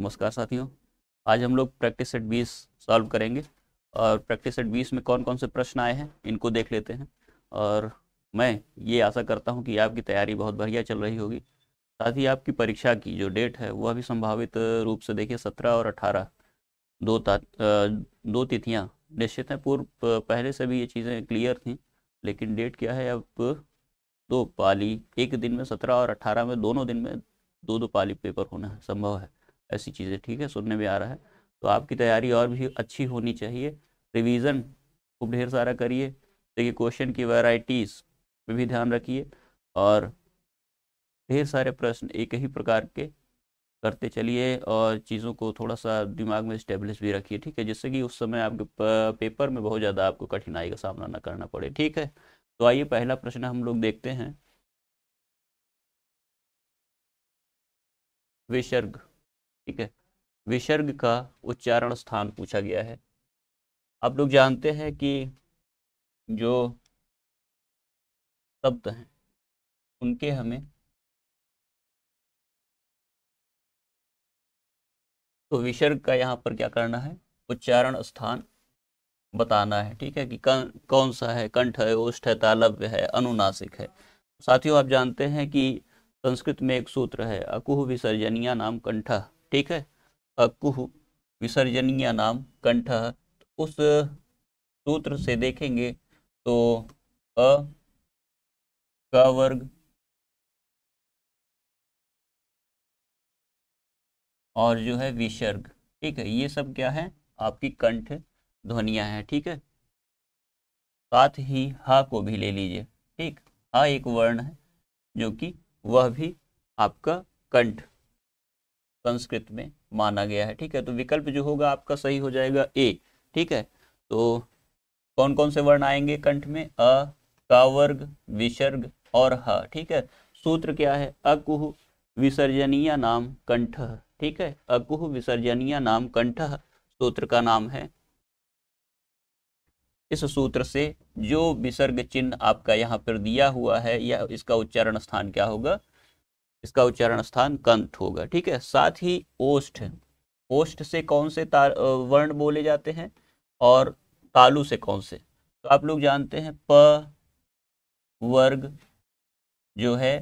नमस्कार साथियों आज हम लोग प्रैक्टिस सेट 20 सॉल्व करेंगे और प्रैक्टिस सेट 20 में कौन कौन से प्रश्न आए हैं इनको देख लेते हैं और मैं ये आशा करता हूँ कि आपकी तैयारी बहुत बढ़िया चल रही होगी साथ ही आपकी परीक्षा की जो डेट है वह भी संभावित रूप से देखिए सत्रह और अठारह दो ता, दो तिथियाँ निश्चित हैं पूर्व पहले से भी ये चीज़ें क्लियर थी लेकिन डेट क्या है अब दो पाली एक दिन में सत्रह और अठारह में दोनों दिन में दो दो पाली पेपर होना है संभव है ऐसी चीज़ें ठीक है सुनने में आ रहा है तो आपकी तैयारी और भी अच्छी होनी चाहिए रिवीजन खूब ढेर सारा करिए देखिए क्वेश्चन की वैरायटीज़ पर भी ध्यान रखिए और ढेर सारे प्रश्न एक ही प्रकार के करते चलिए और चीज़ों को थोड़ा सा दिमाग में स्टेब्लिश भी रखिए ठीक है जिससे कि उस समय आपके पेपर में बहुत ज़्यादा आपको कठिनाई का सामना ना करना पड़े ठीक है तो आइए पहला प्रश्न हम लोग देखते हैं विसर्ग ठीक है विसर्ग का उच्चारण स्थान पूछा गया है आप लोग जानते हैं कि जो शब्द हैं उनके हमें तो विसर्ग का यहाँ पर क्या करना है उच्चारण स्थान बताना है ठीक है कि कौन कौन सा है कंठ है ओष्ठ है तालव्य है अनुनासिक है साथियों आप जानते हैं कि संस्कृत में एक सूत्र है अकुह विसर्जनिया नाम कंठ ठीक है अकुह विसर्जनीय नाम कंठ तो उस सूत्र से देखेंगे तो अ का वर्ग और जो है विसर्ग ठीक है ये सब क्या है आपकी कंठ ध्वनिया है ठीक है साथ ही हा को भी ले लीजिए ठीक हा एक वर्ण है जो कि वह भी आपका कंठ संस्कृत में माना गया है ठीक है तो विकल्प जो होगा आपका सही हो जाएगा ए ठीक है तो कौन कौन से वर्ण आएंगे कंठ में अ कावर्ग विसर्ग और ह ठीक है सूत्र क्या है अकुह विसर्जनीय नाम कंठ ठीक है अकुह विसर्जनीय नाम कंठ सूत्र का नाम है इस सूत्र से जो विसर्ग चिन्ह आपका यहाँ पर दिया हुआ है या इसका उच्चारण स्थान क्या होगा इसका उच्चारण स्थान कंठ होगा ठीक है साथ ही ओष्ठ ओष्ठ से कौन से वर्ण बोले जाते हैं और तालु से कौन से तो आप लोग जानते हैं प वर्ग जो है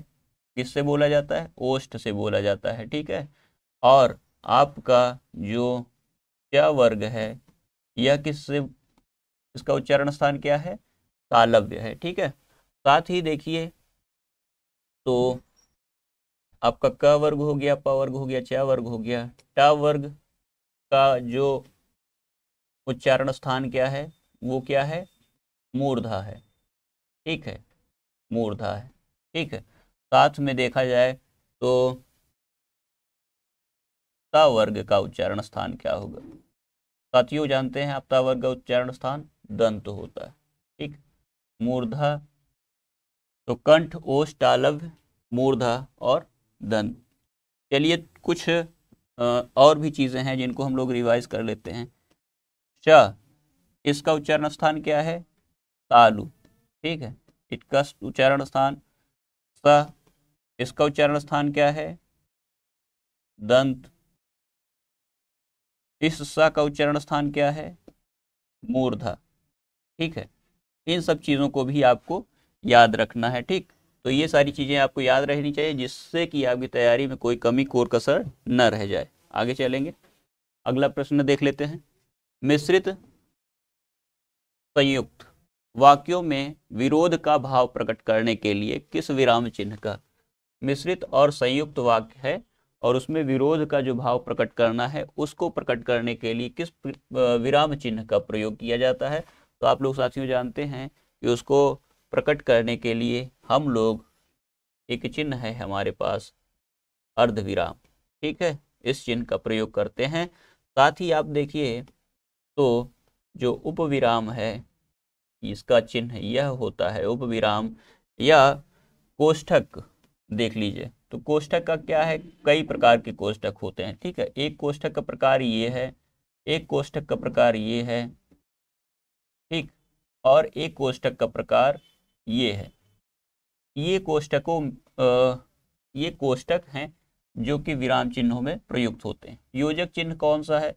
किससे बोला जाता है ओष्ठ से बोला जाता है ठीक है और आपका जो क्या वर्ग है यह किससे इसका उच्चारण स्थान क्या है तालव्य है ठीक है साथ ही देखिए तो आपका क वर्ग हो गया प वर्ग हो गया च वर्ग हो गया ट वर्ग का जो उच्चारण स्थान क्या है वो क्या है मूर्धा है ठीक है मूर्धा है ठीक है साथ में देखा जाए तो ता वर्ग का उच्चारण स्थान क्या होगा साथियों जानते हैं आप ता वर्ग का उच्चारण स्थान दंत होता है ठीक मूर्धा तो कंठ ओष टालव मूर्धा और दन चलिए कुछ और भी चीज़ें हैं जिनको हम लोग रिवाइज कर लेते हैं श इसका उच्चारण स्थान क्या है तालु ठीक है इसका उच्चारण स्थान स इसका उच्चारण स्थान क्या है दंत इस स का उच्चारण स्थान क्या है मूर्धा ठीक है इन सब चीज़ों को भी आपको याद रखना है ठीक तो ये सारी चीज़ें आपको याद रहनी चाहिए जिससे कि आपकी तैयारी में कोई कमी कोर कसर न रह जाए आगे चलेंगे अगला प्रश्न देख लेते हैं मिश्रित संयुक्त वाक्यों में विरोध का भाव प्रकट करने के लिए किस विराम चिन्ह का मिश्रित और संयुक्त वाक्य है और उसमें विरोध का जो भाव प्रकट करना है उसको प्रकट करने के लिए किस विराम चिन्ह का प्रयोग किया जाता है तो आप लोग साथियों जानते हैं कि उसको प्रकट करने के लिए हम लोग एक चिन्ह है हमारे पास अर्धविराम ठीक है इस चिन्ह का प्रयोग करते हैं साथ ही आप देखिए तो जो उपविराम है इसका चिन्ह यह होता है उपविराम या कोष्ठक देख लीजिए तो कोष्ठक का क्या है कई प्रकार के कोष्ठक होते हैं ठीक है एक कोष्ठक का प्रकार ये है एक कोष्ठक का प्रकार ये है ठीक और एक कोष्ठक का प्रकार ये है ये कोष्टकों ये कोष्टक हैं जो कि विराम चिन्हों में प्रयुक्त होते हैं योजक चिन्ह कौन सा है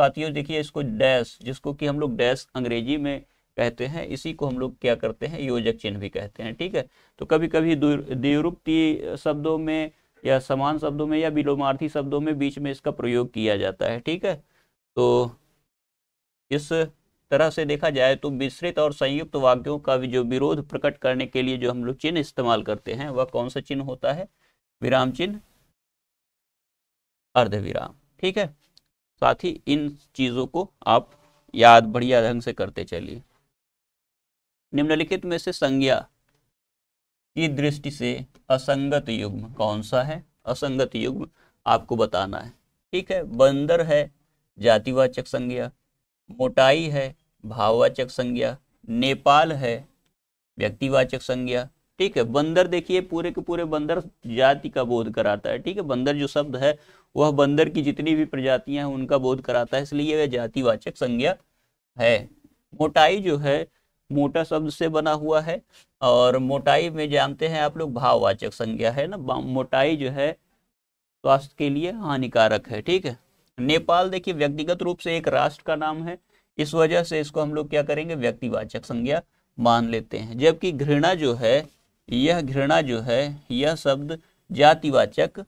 साथियों देखिए इसको डैश जिसको कि हम लोग डैश अंग्रेजी में कहते हैं इसी को हम लोग क्या करते हैं योजक चिन्ह भी कहते हैं ठीक है तो कभी कभी द्विरुक्ति शब्दों में या समान शब्दों में या विलोमार्थी शब्दों में बीच में इसका प्रयोग किया जाता है ठीक है तो इस तरह से देखा जाए तो मिश्रित और संयुक्त वाक्यों का भी जो विरोध प्रकट करने के लिए जो हम लोग चिन्ह इस्तेमाल करते हैं वह कौन सा चिन्ह होता है विराम चिन्ह विराम ठीक है साथ ही इन चीज़ों को आप याद बढ़िया ढंग से करते चलिए निम्नलिखित में से संज्ञा की दृष्टि से असंगत युग्म कौन सा है असंगत युग्म आपको बताना है ठीक है बंदर है जातिवाचक संज्ञा मोटाई है भाववाचक संज्ञा नेपाल है व्यक्तिवाचक संज्ञा ठीक है बंदर देखिए पूरे के पूरे बंदर जाति का बोध कराता है ठीक है बंदर जो शब्द है वह बंदर की जितनी भी प्रजातियां हैं उनका बोध कराता है इसलिए वह जातिवाचक संज्ञा है मोटाई जो है मोटा शब्द से बना हुआ है और मोटाई में जानते हैं आप लोग भाववाचक संज्ञा है ना मोटाई जो है स्वास्थ्य के लिए हानिकारक है ठीक है नेपाल देखिए व्यक्तिगत रूप से एक राष्ट्र का नाम है इस वजह से इसको हम लोग क्या करेंगे व्यक्तिवाचक संज्ञा मान लेते हैं जबकि घृणा जो है यह घृणा जो है यह शब्द जातिवाचक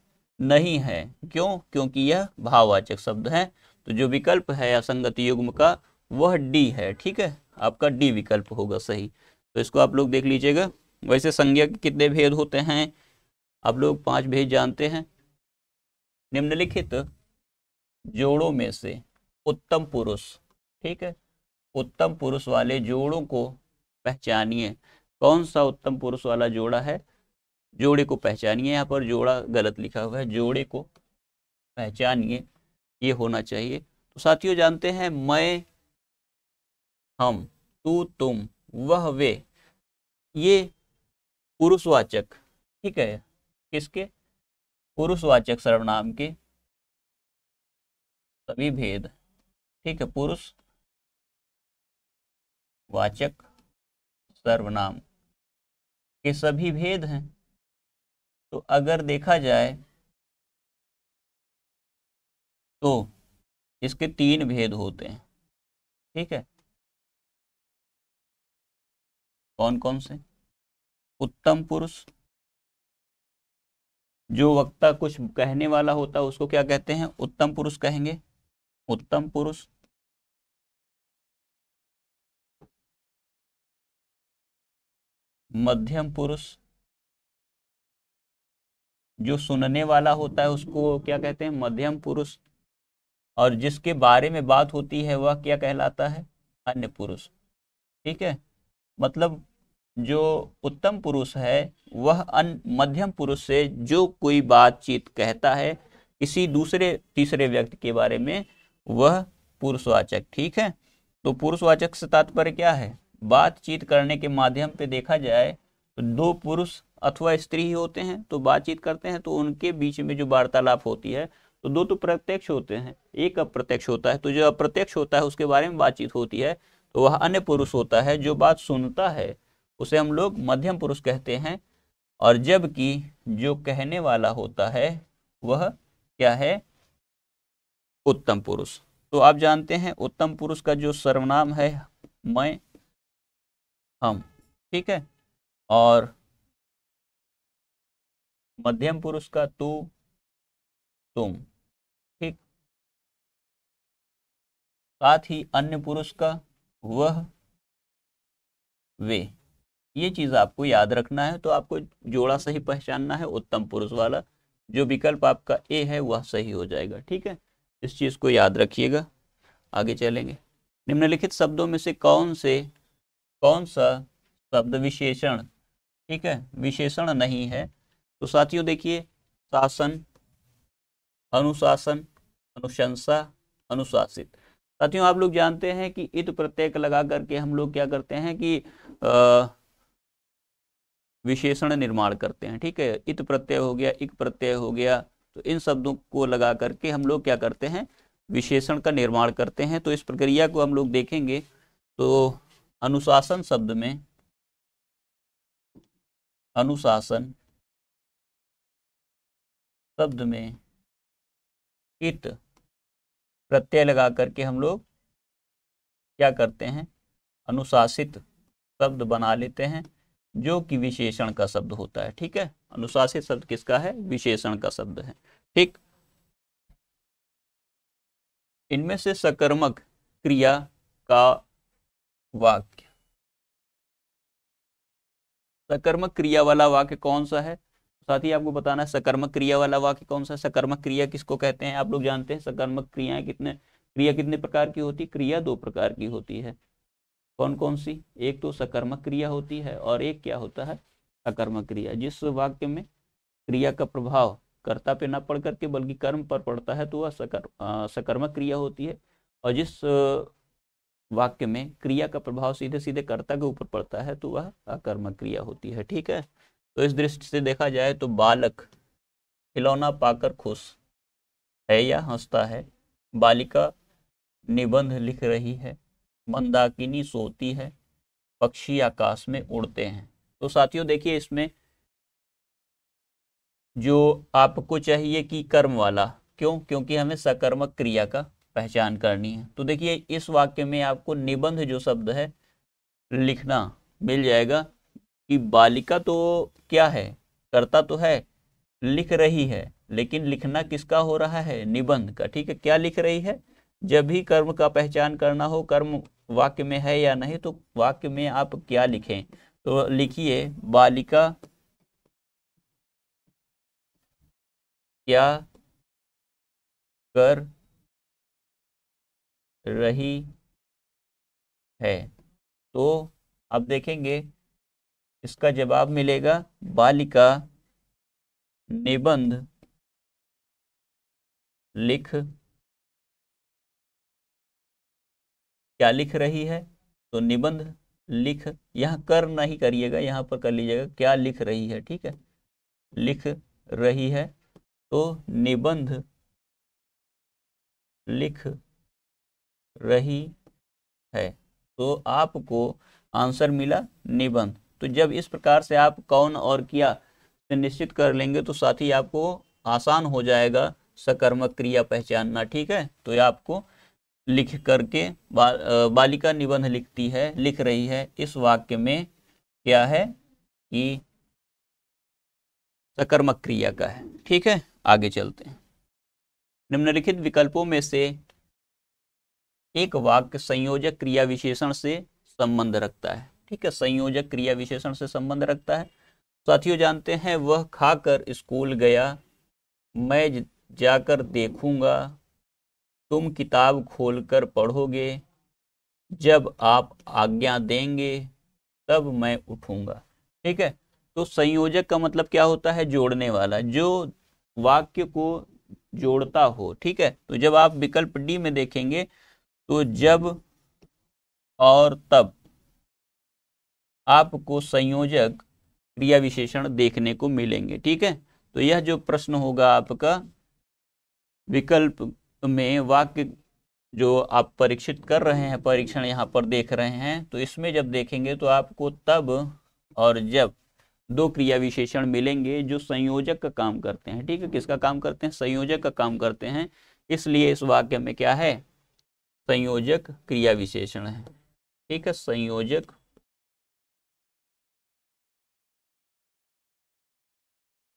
नहीं है क्यों क्योंकि यह भाववाचक शब्द है तो जो विकल्प है असंगत युग्म का वह डी है ठीक है आपका डी विकल्प होगा सही तो इसको आप लोग देख लीजिएगा वैसे संज्ञा के कितने भेद होते हैं आप लोग पांच भेद जानते हैं निम्नलिखित जोड़ों में से उत्तम पुरुष ठीक है उत्तम पुरुष वाले जोड़ों को पहचानिए कौन सा उत्तम पुरुष वाला जोड़ा है जोड़े को पहचानिए यहाँ पर जोड़ा गलत लिखा हुआ है जोड़े को पहचानिए ये होना चाहिए तो साथियों जानते हैं मैं हम तू तुम वह वे ये पुरुषवाचक ठीक है किसके पुरुषवाचक सर्वनाम के सभी भेद ठीक है पुरुष वाचक सर्वनाम के सभी भेद हैं तो अगर देखा जाए तो इसके तीन भेद होते हैं ठीक है कौन कौन से उत्तम पुरुष जो वक्ता कुछ कहने वाला होता है उसको क्या कहते हैं उत्तम पुरुष कहेंगे उत्तम पुरुष मध्यम पुरुष जो सुनने वाला होता है उसको क्या कहते हैं मध्यम पुरुष और जिसके बारे में बात होती है वह क्या कहलाता है अन्य पुरुष ठीक है मतलब जो उत्तम पुरुष है वह अन मध्यम पुरुष से जो कोई बातचीत कहता है किसी दूसरे तीसरे व्यक्ति के बारे में वह पुरुषवाचक ठीक है तो पुरुषवाचक से तात्पर्य क्या है बातचीत करने के माध्यम पे देखा जाए तो दो पुरुष अथवा स्त्री ही होते हैं तो बातचीत करते हैं तो उनके बीच में जो वार्तालाप होती है तो दो तो प्रत्यक्ष होते हैं एक अप्रत्यक्ष होता है तो जो अप्रत्यक्ष होता है उसके बारे में बातचीत होती है तो वह अन्य पुरुष होता है जो बात सुनता है उसे हम लोग मध्यम पुरुष कहते हैं और जबकि जो कहने वाला होता है वह क्या है उत्तम पुरुष तो आप जानते हैं उत्तम पुरुष का जो सर्वनाम है मैं हम ठीक है और मध्यम पुरुष का तू तुम ठीक साथ ही अन्य पुरुष का वह वे ये चीज़ आपको याद रखना है तो आपको जोड़ा सही पहचानना है उत्तम पुरुष वाला जो विकल्प आपका ए है वह सही हो जाएगा ठीक है इस चीज़ को याद रखिएगा आगे चलेंगे निम्नलिखित शब्दों में से कौन से कौन सा शब्द विशेषण ठीक है विशेषण नहीं है तो साथियों देखिए शासन अनुशासन अनुशंसा अनुशासित साथियों आप लोग जानते हैं कि इत प्रत्यय लगा करके हम लोग क्या करते हैं कि विशेषण निर्माण करते हैं ठीक है इत प्रत्यय हो गया इक प्रत्यय हो गया तो इन शब्दों को लगा करके हम लोग क्या करते हैं विशेषण का निर्माण करते हैं तो इस प्रक्रिया को हम लोग देखेंगे तो अनुशासन शब्द में अनुशासन शब्द में इत प्रत्यय लगा करके हम लोग क्या करते हैं अनुशासित शब्द बना लेते हैं जो कि विशेषण का शब्द होता है ठीक है अनुशासित शब्द किसका है विशेषण का शब्द है ठीक इनमें से सकर्मक क्रिया का वाक्य सकर्मक क्रिया वाला वाक्य कौन सा है साथ ही आपको बताना है सकर्मक क्रिया वाला वाक्य कौन सा सकर्मक क्रिया किसको कहते हैं आप लोग जानते हैं सकर्मक क्रियाएं कितने क्रिया कितने प्रकार की होती है क्रिया दो प्रकार की होती है कौन कौन सी एक तो सकर्मक क्रिया होती है और एक क्या होता है अकर्मक क्रिया जिस वाक्य में क्रिया का प्रभाव कर्ता पे ना पड़ करके बल्कि कर्म पर पड़ता है तो वह सकर्म सकर्मक क्रिया होती है और जिस वाक्य में क्रिया का प्रभाव सीधे सीधे कर्ता के ऊपर पड़ता है तो वह अकर्मक क्रिया होती है ठीक है तो इस दृष्टि से देखा जाए तो बालक खिलौना पाकर खुश है या हंसता है बालिका निबंध लिख रही है मंदाकिनी सोती है पक्षी आकाश में उड़ते हैं तो साथियों देखिए इसमें जो आपको चाहिए कि कर्म वाला क्यों क्योंकि हमें सकर्मक क्रिया का पहचान करनी है तो देखिए इस वाक्य में आपको निबंध जो शब्द है लिखना मिल जाएगा कि बालिका तो क्या है करता तो है लिख रही है लेकिन लिखना किसका हो रहा है निबंध का ठीक है क्या लिख रही है जब भी कर्म का पहचान करना हो कर्म वाक्य में है या नहीं तो वाक्य में आप क्या लिखें तो लिखिए बालिका क्या कर रही है तो अब देखेंगे इसका जवाब मिलेगा बालिका निबंध लिख क्या लिख रही है तो निबंध लिख यहाँ कर नहीं करिएगा यहाँ पर कर लीजिएगा क्या लिख रही है ठीक है लिख रही है तो निबंध लिख रही है तो आपको आंसर मिला निबंध तो जब इस प्रकार से आप कौन और किया निश्चित कर लेंगे तो साथ ही आपको आसान हो जाएगा सकर्मक क्रिया पहचानना ठीक है तो आपको लिख करके बा, बालिका निबंध लिखती है लिख रही है इस वाक्य में क्या है कि सकर्मक क्रिया का है ठीक है आगे चलते हैं निम्नलिखित विकल्पों में से एक वाक्य संयोजक क्रिया विशेषण से संबंध रखता है ठीक है संयोजक क्रिया विशेषण से संबंध रखता है साथियों जानते हैं वह खाकर स्कूल गया मैं जाकर देखूंगा तुम किताब खोलकर पढ़ोगे जब आप आज्ञा देंगे तब मैं उठूंगा ठीक है तो संयोजक का मतलब क्या होता है जोड़ने वाला जो वाक्य को जोड़ता हो ठीक है तो जब आप विकल्प डी में देखेंगे तो जब और तब आपको संयोजक क्रिया विशेषण देखने को मिलेंगे ठीक है तो यह जो प्रश्न होगा आपका विकल्प में वाक्य जो आप परीक्षित कर रहे हैं परीक्षण यहाँ पर देख रहे हैं तो इसमें जब देखेंगे तो आपको तब और जब दो क्रिया विशेषण मिलेंगे जो संयोजक का काम करते हैं ठीक है किसका काम करते हैं संयोजक का काम करते हैं इसलिए इस वाक्य में क्या है संयोजक क्रिया विशेषण है ठीक है संयोजक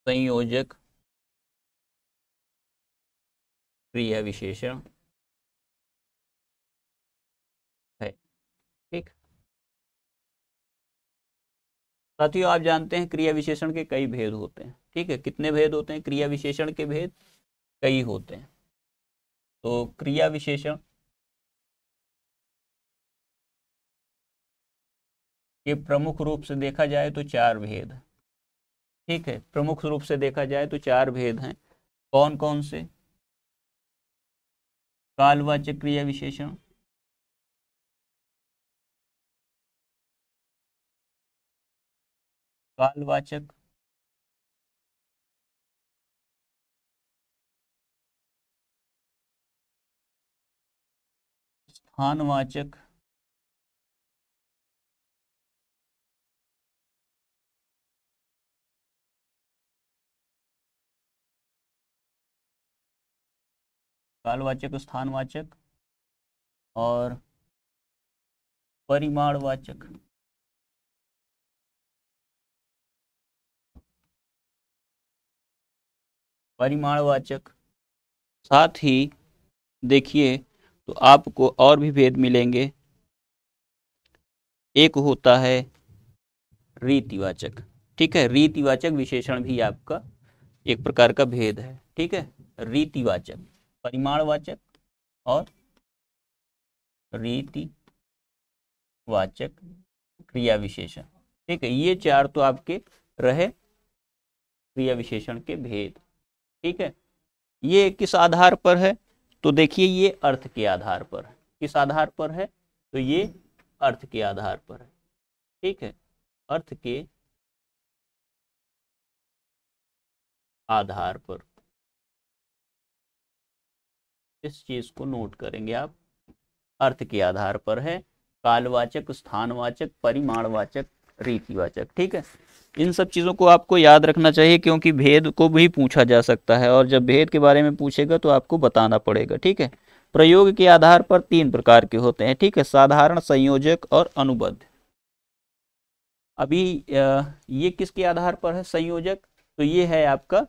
संयोजक क्रिया विशेषण है ठीक साथियों आप जानते हैं क्रिया विशेषण के कई भेद होते हैं ठीक है कितने भेद होते हैं क्रिया विशेषण के भेद कई होते हैं तो क्रिया विशेषण ये प्रमुख रूप से देखा जाए तो चार भेद ठीक है प्रमुख रूप से देखा जाए तो चार भेद हैं कौन कौन से कालवाचक क्रिया विशेषण कालवाचक स्थानवाचक कालवाचक स्थानवाचक और परिमाणवाचक परिमाणवाचक साथ ही देखिए तो आपको और भी भेद मिलेंगे एक होता है रीतिवाचक ठीक है रीतिवाचक विशेषण भी आपका एक प्रकार का भेद है ठीक है रीतिवाचक परिमाणवाचक और वाचक क्रिया विशेषण ठीक है ये चार तो आपके रहे क्रिया विशेषण के भेद ठीक है ये किस आधार पर है तो देखिए ये अर्थ के आधार पर है किस आधार पर है तो ये अर्थ के आधार पर है ठीक है अर्थ के आधार पर इस चीज़ को नोट करेंगे आप अर्थ के आधार पर है कालवाचक स्थानवाचक परिमाणवाचक रीतिवाचक ठीक है इन सब चीज़ों को आपको याद रखना चाहिए क्योंकि भेद को भी पूछा जा सकता है और जब भेद के बारे में पूछेगा तो आपको बताना पड़ेगा ठीक है प्रयोग के आधार पर तीन प्रकार के होते हैं ठीक है साधारण संयोजक और अनुबद्ध अभी ये किसके आधार पर है संयोजक तो ये है आपका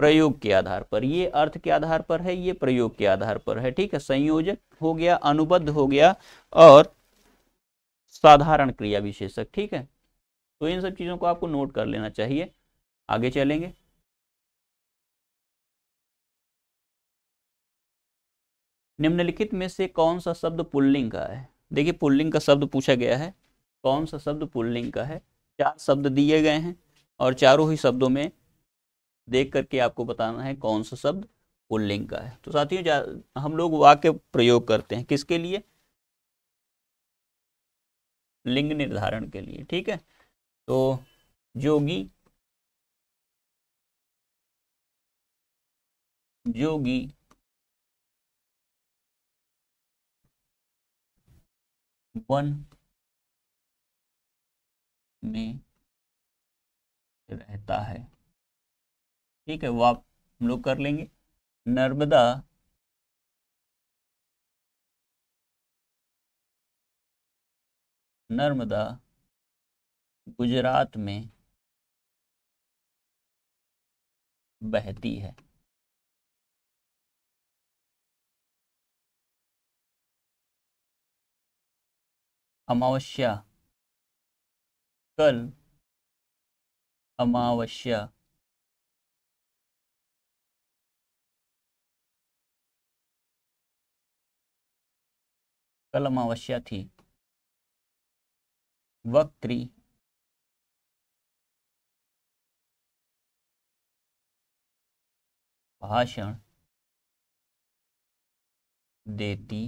प्रयोग के आधार पर ये अर्थ के आधार पर है ये प्रयोग के आधार पर है ठीक है संयोजक हो गया अनुबद्ध हो गया और साधारण क्रिया विशेषक ठीक है तो इन सब चीज़ों को आपको नोट कर लेना चाहिए आगे चलेंगे निम्नलिखित में से कौन सा शब्द पुल्लिंग का है देखिए पुल्लिंग का शब्द पूछा गया है कौन सा शब्द पुल्लिंग का है चार शब्द दिए गए हैं और चारों ही शब्दों में देख करके आपको बताना है कौन सा शब्द पुल्लिंग का है तो साथियों हम लोग वाक्य प्रयोग करते हैं किसके लिए लिंग निर्धारण के लिए ठीक है तो जोगी जोगी वन में रहता है ठीक है वो आप हम लोग कर लेंगे नर्मदा नर्मदा गुजरात में बहती है अमावस्या कल अमावस्या कल अमावस्या थी वक्त्री भाषण देती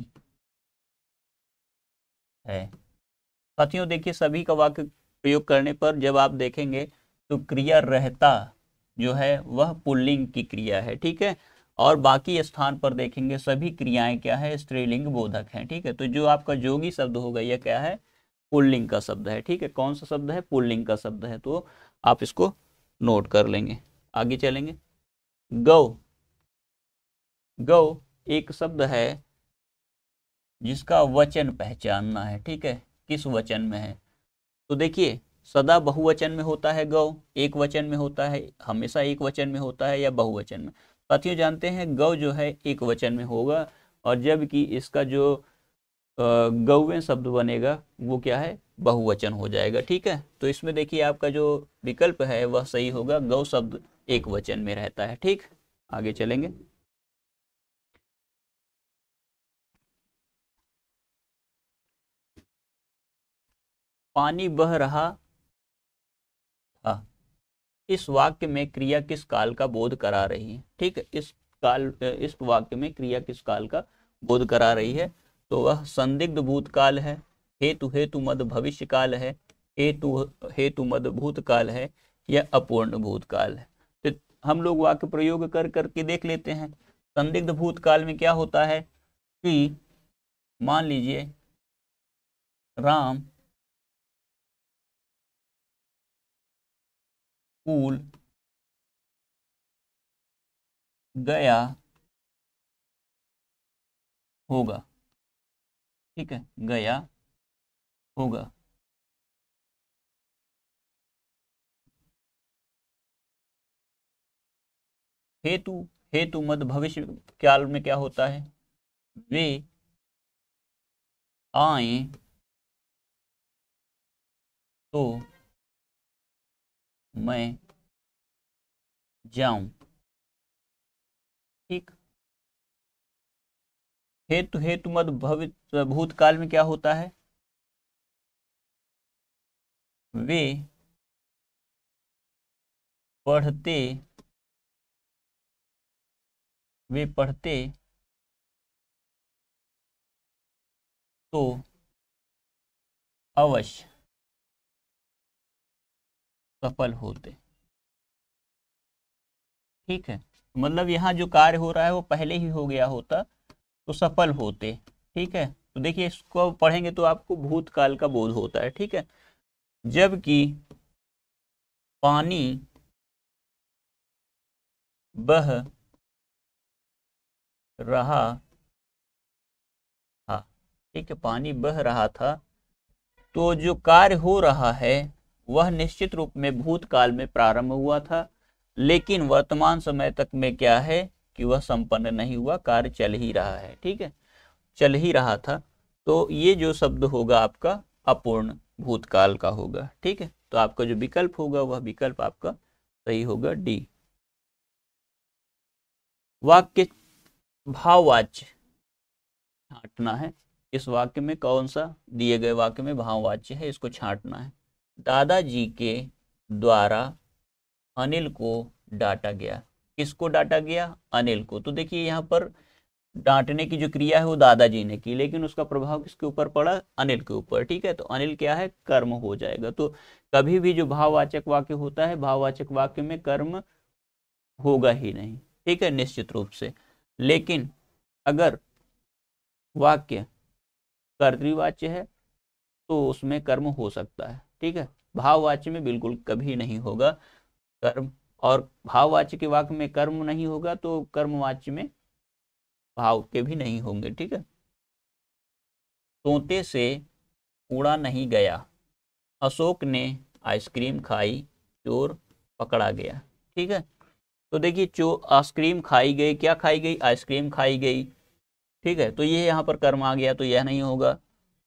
है साथियों देखिए सभी का वाक्य प्रयोग करने पर जब आप देखेंगे तो क्रिया रहता जो है वह पुल्लिंग की क्रिया है ठीक है और बाकी स्थान पर देखेंगे सभी क्रियाएं क्या है स्त्रीलिंग बोधक हैं ठीक है तो जो आपका जोगी शब्द होगा यह क्या है पुल्लिंग का शब्द है ठीक है कौन सा शब्द है पुल्लिंग का शब्द है तो आप इसको नोट कर लेंगे आगे चलेंगे गौ गौ एक शब्द है जिसका वचन पहचानना है ठीक है किस वचन में है तो देखिए सदा बहुवचन में होता है गौ एक वचन में होता है हमेशा एक वचन में होता है या बहुवचन में साथियों जानते हैं गौ जो है एक वचन में होगा और जबकि इसका जो गौवें शब्द बनेगा वो क्या है बहुवचन हो जाएगा ठीक है तो इसमें देखिए आपका जो विकल्प है वह सही होगा गौ शब्द एक वचन में रहता है ठीक आगे चलेंगे पानी बह रहा इस वाक्य में क्रिया किस काल का बोध करा रही है ठीक है इस काल इस वाक्य में क्रिया किस काल का बोध करा रही है तो वह संदिग्ध भूतकाल है हेतु हेतु मद भविष्य काल है हेतु हेतु मद भूतकाल है या अपूर्ण भूतकाल है तो हम लोग वाक्य प्रयोग कर करके देख लेते हैं संदिग्ध भूतकाल में क्या होता है कि मान लीजिए राम स्कूल गया होगा ठीक है गया होगा हेतु हेतु मद भविष्य काल में क्या होता है वे आए तो मैं जाऊं ठीक हेतु हेतु मत भविष्य भूतकाल में क्या होता है वे पढ़ते वे पढ़ते तो अवश्य सफल होते ठीक है मतलब यहाँ जो कार्य हो रहा है वो पहले ही हो गया होता तो सफल होते ठीक है तो देखिए इसको पढ़ेंगे तो आपको भूतकाल का बोध होता है ठीक है जबकि पानी बह रहा था ठीक है पानी बह रहा था तो जो कार्य हो रहा है वह निश्चित रूप में भूतकाल में प्रारंभ हुआ था लेकिन वर्तमान समय तक में क्या है कि वह संपन्न नहीं हुआ कार्य चल ही रहा है ठीक है चल ही रहा था तो ये जो शब्द होगा आपका अपूर्ण भूतकाल का होगा ठीक है तो आपका जो विकल्प होगा वह विकल्प आपका सही होगा डी वाक्य भाववाच्य छाटना है इस वाक्य में कौन सा दिए गए वाक्य में भाववाच्य है इसको छाटना है दादाजी के द्वारा अनिल को डांटा गया किसको डांटा गया अनिल को तो देखिए यहाँ पर डांटने की जो क्रिया है वो दादाजी ने की लेकिन उसका प्रभाव किसके ऊपर पड़ा अनिल के ऊपर ठीक है तो अनिल क्या है कर्म हो जाएगा तो कभी भी जो भाववाचक वाक्य होता है भाववाचक वाक्य में कर्म होगा ही नहीं ठीक है निश्चित रूप से लेकिन अगर वाक्य कर्तवाच्य है तो उसमें कर्म हो सकता है ठीक है भाववाच्य में बिल्कुल कभी नहीं होगा कर्म और भाववाच्य के वाक्य में कर्म नहीं होगा तो कर्मवाच्य में भाव के भी नहीं होंगे ठीक है तोते से उड़ा नहीं गया अशोक ने आइसक्रीम खाई चोर पकड़ा गया ठीक है तो देखिए चो आइसक्रीम खाई गई क्या खाई गई आइसक्रीम खाई गई ठीक है तो ये यहाँ पर कर्म आ गया तो यह नहीं होगा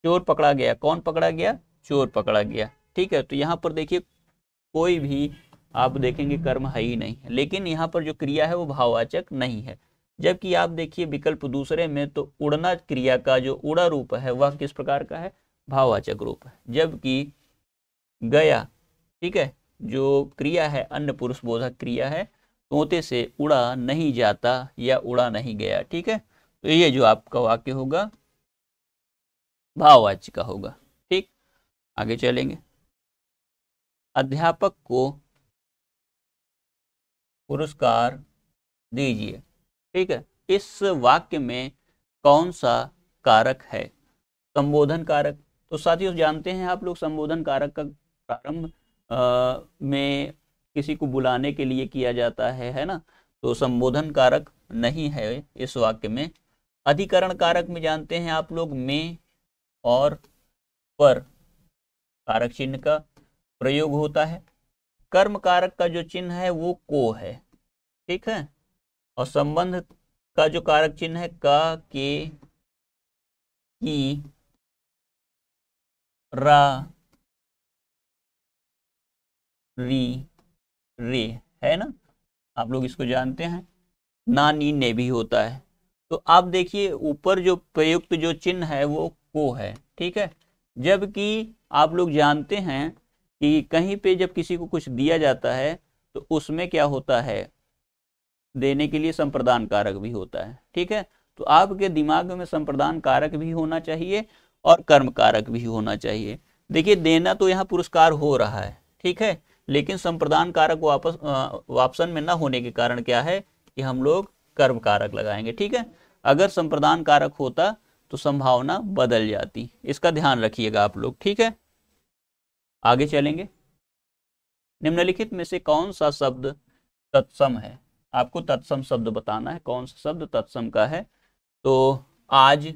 चोर पकड़ा गया कौन पकड़ा गया चोर पकड़ा गया ठीक है तो यहाँ पर देखिए कोई भी आप देखेंगे कर्म है ही नहीं है लेकिन यहाँ पर जो क्रिया है वो भाववाचक नहीं है जबकि आप देखिए विकल्प दूसरे में तो उड़ना क्रिया का जो उड़ा रूप है वह किस प्रकार का है भाववाचक रूप है जबकि गया ठीक है जो क्रिया है अन्य पुरुष बोधक क्रिया है तोते से उड़ा नहीं जाता या उड़ा नहीं गया ठीक है तो ये जो आपका वाक्य होगा भाववाच्य का होगा ठीक आगे चलेंगे अध्यापक को पुरस्कार दीजिए ठीक है इस वाक्य में कौन सा कारक है संबोधन कारक तो साथियों जानते हैं आप लोग संबोधन कारक का प्रारंभ में किसी को बुलाने के लिए किया जाता है है ना तो संबोधन कारक नहीं है इस वाक्य में अधिकरण कारक में जानते हैं आप लोग में और पर कारक चिन्ह का प्रयोग होता है कर्म कारक का जो चिन्ह है वो को है ठीक है और संबंध का जो कारक चिन्ह है का के की रा री रे है ना आप लोग इसको जानते हैं ना नी ने भी होता है तो आप देखिए ऊपर जो प्रयुक्त जो चिन्ह है वो को है ठीक है जबकि आप लोग जानते हैं कि कहीं पे जब किसी को कुछ दिया जाता है तो उसमें क्या होता है देने के लिए संप्रदान कारक भी होता है ठीक है तो आपके दिमाग में संप्रदान कारक भी होना चाहिए और कर्म कारक भी होना चाहिए देखिए देना तो यहाँ पुरस्कार हो रहा है ठीक है लेकिन संप्रदान कारक वापस वापसन में ना होने के कारण क्या है कि हम लोग कर्म कारक लगाएंगे ठीक है अगर संप्रदान कारक होता तो संभावना बदल जाती इसका ध्यान रखिएगा आप लोग ठीक है आगे चलेंगे निम्नलिखित में से कौन सा शब्द तत्सम है आपको तत्सम शब्द बताना है कौन सा शब्द तत्सम का है तो आज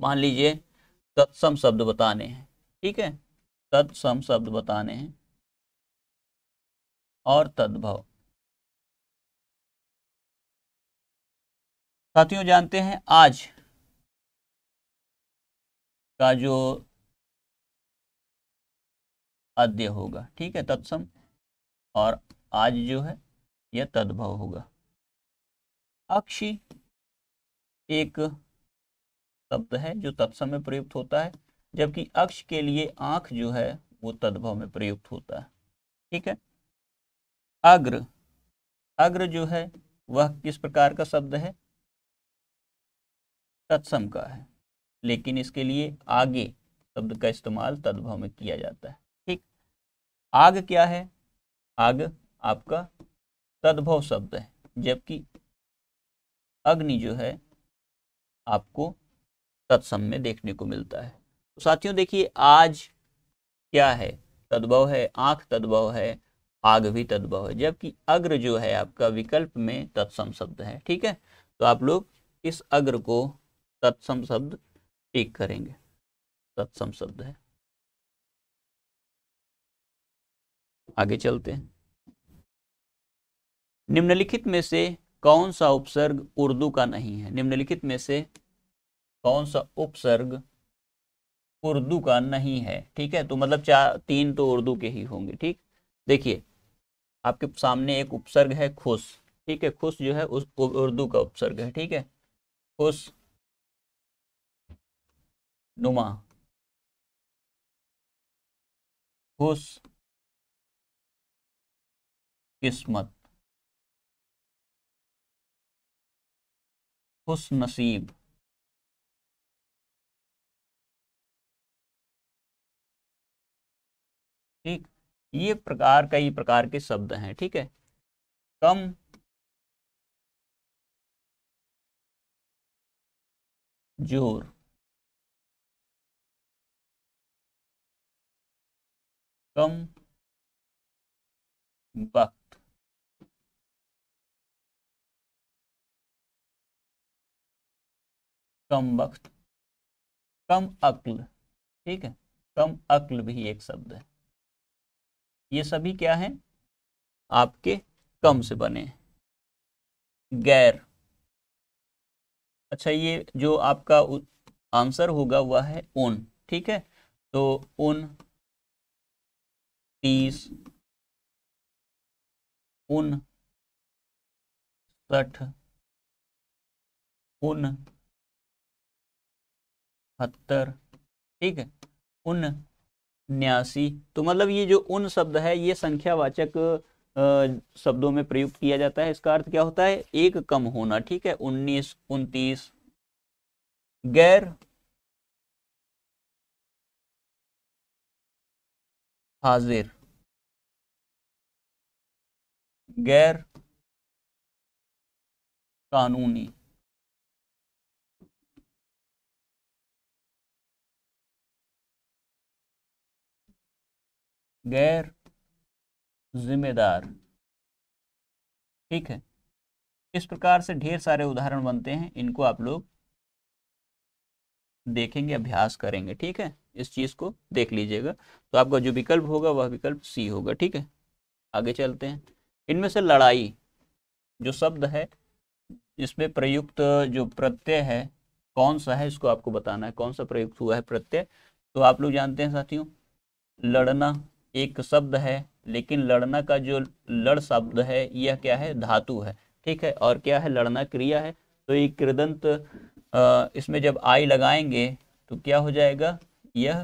मान लीजिए तत्सम शब्द बताने हैं ठीक है तत्सम शब्द बताने हैं और तद्भव साथियों जानते हैं आज का जो अद्य होगा ठीक है तत्सम और आज जो है यह तद्भव होगा अक्षी एक शब्द है जो तत्सम में प्रयुक्त होता है जबकि अक्ष के लिए आंख जो है वो तद्भव में प्रयुक्त होता है ठीक है अग्र अग्र जो है वह किस प्रकार का शब्द है तत्सम का है लेकिन इसके लिए आगे शब्द का इस्तेमाल तद्भव में किया जाता है आग क्या है आग आपका तद्भव शब्द है जबकि अग्नि जो है आपको तत्सम में देखने को मिलता है तो साथियों देखिए आज क्या है तद्भव है आंख तद्भव है आग भी तद्भव है जबकि अग्र जो है आपका विकल्प में तत्सम शब्द है ठीक है तो आप लोग इस अग्र को तत्सम शब्द ठीक करेंगे तत्सम शब्द है आगे चलते हैं निम्नलिखित में से कौन सा उपसर्ग उर्दू का नहीं है निम्नलिखित में से कौन सा उपसर्ग उर्दू का नहीं है ठीक है तो मतलब चार तीन तो उर्दू के ही होंगे ठीक देखिए आपके सामने एक उपसर्ग है खुश ठीक है खुश जो है उस उर्दू का उपसर्ग है ठीक है खुश नुमा खुश किस्मत खुश नसीब ठीक ये प्रकार कई प्रकार के शब्द हैं ठीक है कम जोर कम बक कम वक्त कम अक्ल ठीक है कम अक्ल भी एक शब्द है ये सभी क्या है आपके कम से बने गैर अच्छा ये जो आपका आंसर होगा वह है उन ठीक है तो उन तीस उन सठ उन अठहत्तर ठीक है उन न्यासी तो मतलब ये जो उन शब्द है ये संख्यावाचक शब्दों में प्रयुक्त किया जाता है इसका अर्थ क्या होता है एक कम होना ठीक है उन्नीस उनतीस गैर हाजिर गैर कानूनी गैर जिम्मेदार ठीक है इस प्रकार से ढेर सारे उदाहरण बनते हैं इनको आप लोग देखेंगे अभ्यास करेंगे ठीक है इस चीज़ को देख लीजिएगा तो आपका जो विकल्प होगा वह विकल्प सी होगा ठीक है आगे चलते हैं इनमें से लड़ाई जो शब्द है इसमें प्रयुक्त जो प्रत्यय है कौन सा है इसको आपको बताना है कौन सा प्रयुक्त हुआ है प्रत्यय तो आप लोग जानते हैं साथियों लड़ना एक शब्द है लेकिन लड़ना का जो लड़ शब्द है यह क्या है धातु है ठीक है और क्या है लड़ना क्रिया है तो ये कृदंत इसमें जब आई लगाएंगे तो क्या हो जाएगा यह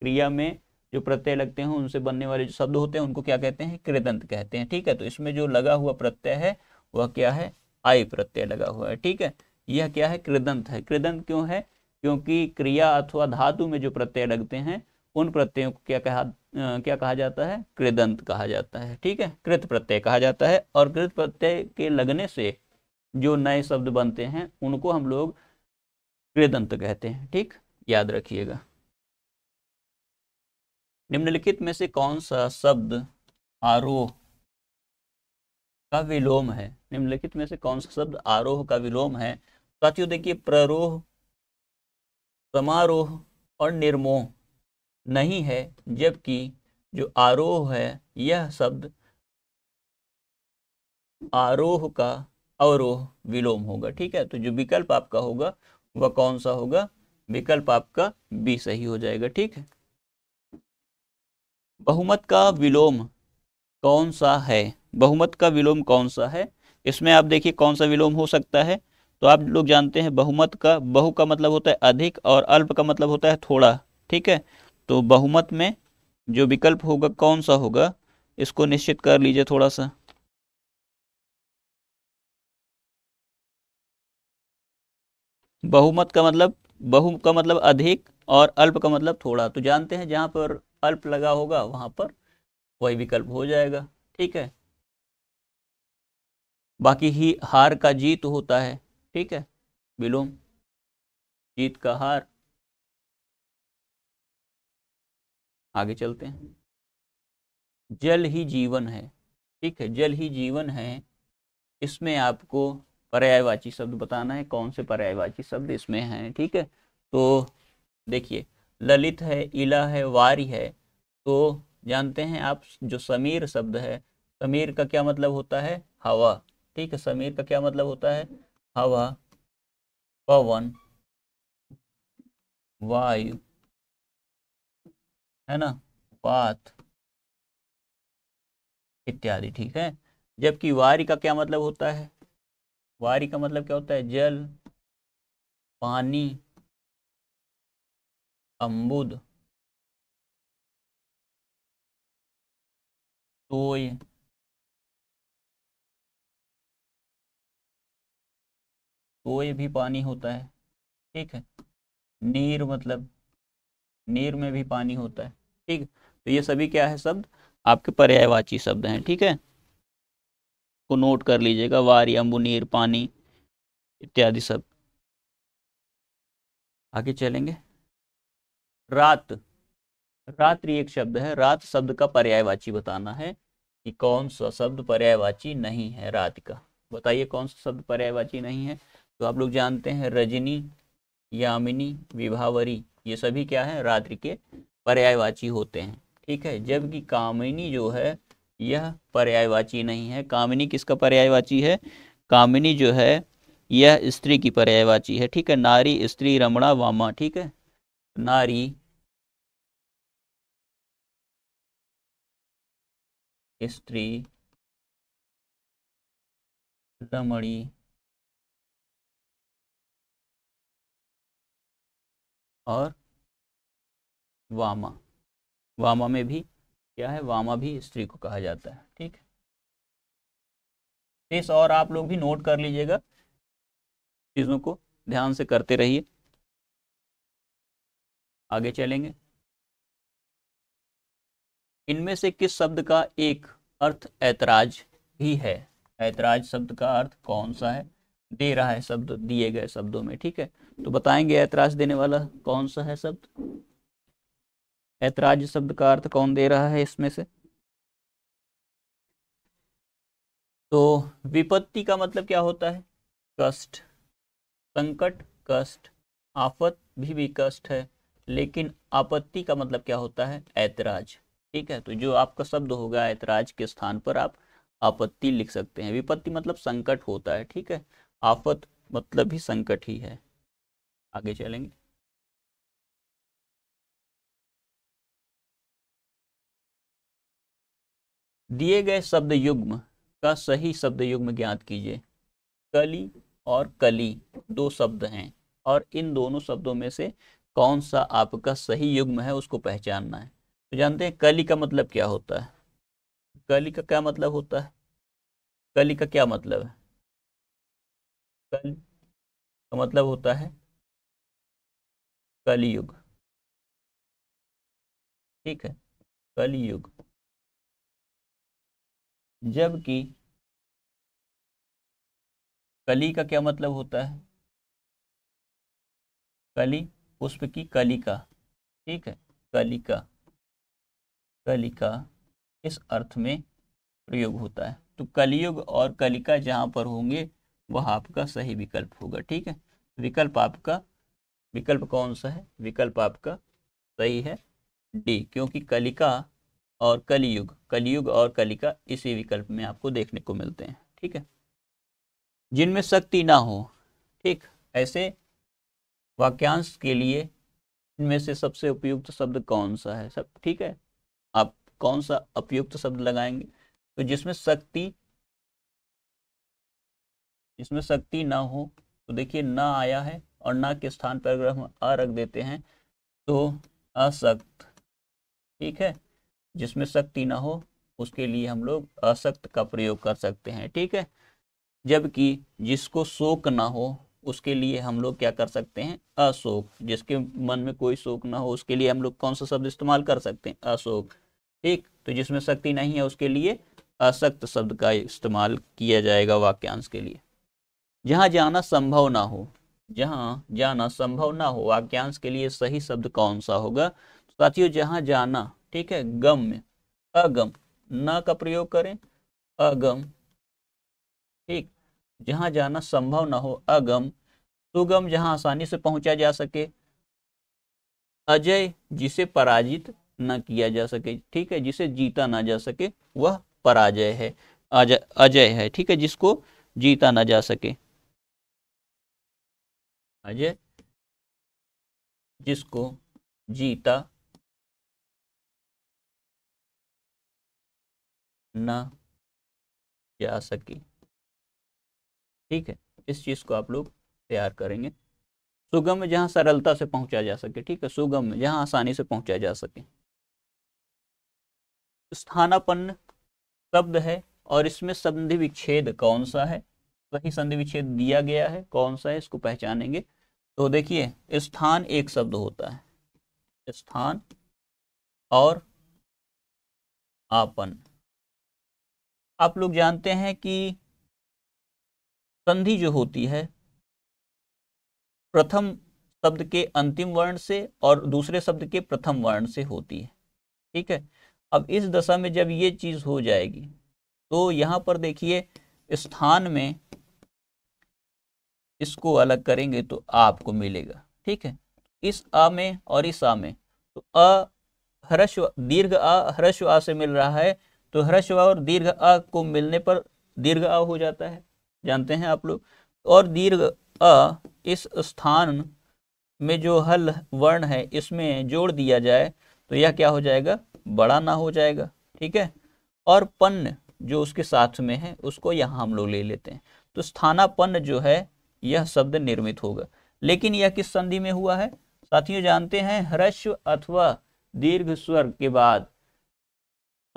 क्रिया में जो प्रत्यय लगते हैं उनसे बनने वाले जो शब्द होते हैं उनको क्या कहते हैं कृदंत कहते हैं ठीक है तो इसमें जो लगा हुआ प्रत्यय है वह क्या है आई प्रत्यय लगा हुआ है ठीक है यह क्या है कृदंत है कृदंत क्यों है क्योंकि क्रिया अथवा धातु में जो प्रत्यय लगते हैं उन प्रत्ययों को क्या कहा क्या कहा जाता है कृदंत कहा जाता है ठीक है कृत प्रत्यय कहा जाता है और कृत प्रत्यय के लगने से जो नए शब्द बनते हैं उनको हम लोग कृदंत कहते हैं ठीक याद रखिएगा निम्नलिखित में से कौन सा शब्द आरोह का विलोम है निम्नलिखित में से कौन सा शब्द आरोह का विलोम है साथियों देखिए प्ररोह समारोह और निर्मोह नहीं है जबकि जो आरोह है यह शब्द आरोह का अवरोह विलोम होगा ठीक है तो जो विकल्प आपका होगा वह कौन सा होगा विकल्प आपका बी सही हो जाएगा ठीक है बहुमत का विलोम कौन सा है बहुमत का विलोम कौन सा है इसमें आप देखिए कौन सा विलोम हो सकता है तो आप लोग जानते हैं बहुमत का बहु का मतलब होता है अधिक और अल्प का मतलब होता है थोड़ा ठीक है तो बहुमत में जो विकल्प होगा कौन सा होगा इसको निश्चित कर लीजिए थोड़ा सा बहुमत का मतलब बहु का मतलब अधिक और अल्प का मतलब थोड़ा तो जानते हैं जहां पर अल्प लगा होगा वहां पर वही विकल्प हो जाएगा ठीक है बाकी ही हार का जीत होता है ठीक है विलोम जीत का हार आगे चलते हैं जल ही जीवन है ठीक है जल ही जीवन है इसमें आपको पर्यायवाची शब्द बताना है कौन से पर्यायवाची शब्द इसमें हैं ठीक है तो देखिए ललित है इला है वारी है तो जानते हैं आप जो समीर शब्द है समीर का क्या मतलब होता है हवा ठीक है समीर का क्या मतलब होता है हवा पवन वायु है ना उपात इत्यादि ठीक है जबकि वारी का क्या मतलब होता है वारी का मतलब क्या होता है जल पानी अम्बुद तोय तोय भी पानी होता है ठीक है नीर मतलब नीर में भी पानी होता है ठीक तो ये सभी क्या है शब्द आपके पर्यायवाची शब्द हैं ठीक है को नोट कर लीजिएगा वारी अम्बू नीर पानी इत्यादि सब आगे चलेंगे रात रात्रि एक शब्द है रात शब्द का पर्यायवाची बताना है कि कौन सा शब्द पर्यायवाची नहीं है रात का बताइए कौन सा शब्द पर्यायवाची नहीं है तो आप लोग जानते हैं रजनी यामिनी विभावरी ये सभी क्या है रात्रि के पर्यायवाची होते हैं ठीक है जबकि कामिनी जो है यह पर्यायवाची नहीं है कामिनी किसका पर्यायवाची है कामिनी जो है यह स्त्री की पर्यायवाची है ठीक है नारी स्त्री रमणा वामा ठीक है नारी स्त्री रमणी और वामा वामा में भी क्या है वामा भी स्त्री को कहा जाता है ठीक है इस और आप लोग भी नोट कर लीजिएगा चीज़ों को ध्यान से करते रहिए आगे चलेंगे इनमें से किस शब्द का एक अर्थ ऐतराज भी है ऐतराज शब्द का अर्थ कौन सा है दे रहा है शब्द दिए गए शब्दों में ठीक है तो बताएंगे ऐतराज देने वाला कौन सा है शब्द ऐतराज शब्द का अर्थ कौन दे रहा है इसमें से तो विपत्ति का मतलब क्या होता है कष्ट संकट कष्ट आफत भी भी कष्ट है लेकिन आपत्ति का मतलब क्या होता है ऐतराज ठीक है तो जो आपका शब्द होगा ऐतराज के स्थान पर आप आपत्ति लिख सकते हैं विपत्ति मतलब संकट होता है ठीक है आफत मतलब ही संकट ही है आगे चलेंगे दिए गए शब्द युग्म का सही शब्द युग्म ज्ञात कीजिए कली और कली दो शब्द हैं और इन दोनों शब्दों में से कौन सा आपका सही युग्म है उसको पहचानना है तो जानते हैं कली का मतलब क्या होता है कली का क्या मतलब होता है कली का क्या मतलब है कल का मतलब होता है कलयुग ठीक है कलयुग जबकि कली का क्या मतलब होता है कली पुष्प की कली का ठीक है कली का कली का इस अर्थ में प्रयोग होता है तो कलियुग और कलिका जहां पर होंगे वह आपका सही विकल्प होगा ठीक है विकल्प आपका विकल्प कौन सा है विकल्प आपका सही है डी क्योंकि कलिका और कलयुग कलयुग और कलिका इसी विकल्प में आपको देखने को मिलते हैं ठीक है जिनमें शक्ति ना हो ठीक ऐसे वाक्यांश के लिए इनमें से सबसे उपयुक्त शब्द कौन सा है सब ठीक है आप कौन सा उपयुक्त शब्द लगाएंगे तो जिसमें शक्ति जिसमें शक्ति ना हो तो देखिए ना आया है और ना के स्थान पर अगर हम आ रख देते हैं तो असक्त ठीक है जिसमें शक्ति ना हो उसके लिए हम लोग असक्त का प्रयोग कर सकते हैं ठीक है जबकि जिसको शोक ना हो उसके लिए हम लोग क्या कर सकते हैं अशोक जिसके मन में कोई शोक ना हो उसके लिए हम लोग कौन सा शब्द इस्तेमाल कर सकते हैं अशोक ठीक तो जिसमें शक्ति नहीं है उसके लिए असक्त शब्द का इस्तेमाल किया जाएगा वाक्यांश के लिए जहां जाना संभव ना हो जहां जाना संभव ना हो वाक्यांश के लिए सही शब्द कौन सा होगा तो साथियों जहां जाना ठीक है गम में अगम न का प्रयोग करें अगम ठीक जहां जाना संभव ना हो अगम सुगम जहां आसानी से पहुंचा जा सके अजय जिसे पराजित न किया जा सके ठीक है जिसे जीता ना जा सके वह पराजय है अजय है ठीक है जिसको जीता ना जा सके अजय जिसको जीता ना जा सके ठीक है इस चीज़ को आप लोग तैयार करेंगे सुगम में सरलता से पहुंचा जा सके ठीक है सुगम में आसानी से पहुंचा जा सके स्थानापन्न शब्द है और इसमें संधि विच्छेद कौन सा है वही संधि विच्छेद दिया गया है कौन सा है इसको पहचानेंगे तो देखिए स्थान एक शब्द होता है स्थान और आपन आप लोग जानते हैं कि संधि जो होती है प्रथम शब्द के अंतिम वर्ण से और दूसरे शब्द के प्रथम वर्ण से होती है ठीक है अब इस दशा में जब ये चीज़ हो जाएगी तो यहां पर देखिए स्थान में इसको अलग करेंगे तो आपको मिलेगा ठीक है इस आ में और इस आ में तो अ ह्रस्व दीर्घ आ हर्ष आ से मिल रहा है तो हर्ष और दीर्घ अ को मिलने पर दीर्घ अ हो जाता है जानते हैं आप लोग और दीर्घ अ इस स्थान में जो हल वर्ण है इसमें जोड़ दिया जाए तो यह क्या हो जाएगा बड़ा ना हो जाएगा ठीक है और पन्न जो उसके साथ में है उसको यहाँ हम लोग ले लेते हैं तो स्थानापन्न जो है यह शब्द निर्मित होगा लेकिन यह किस संधि में हुआ है साथियों जानते हैं ह्रस्व अथवा दीर्घ स्वर के बाद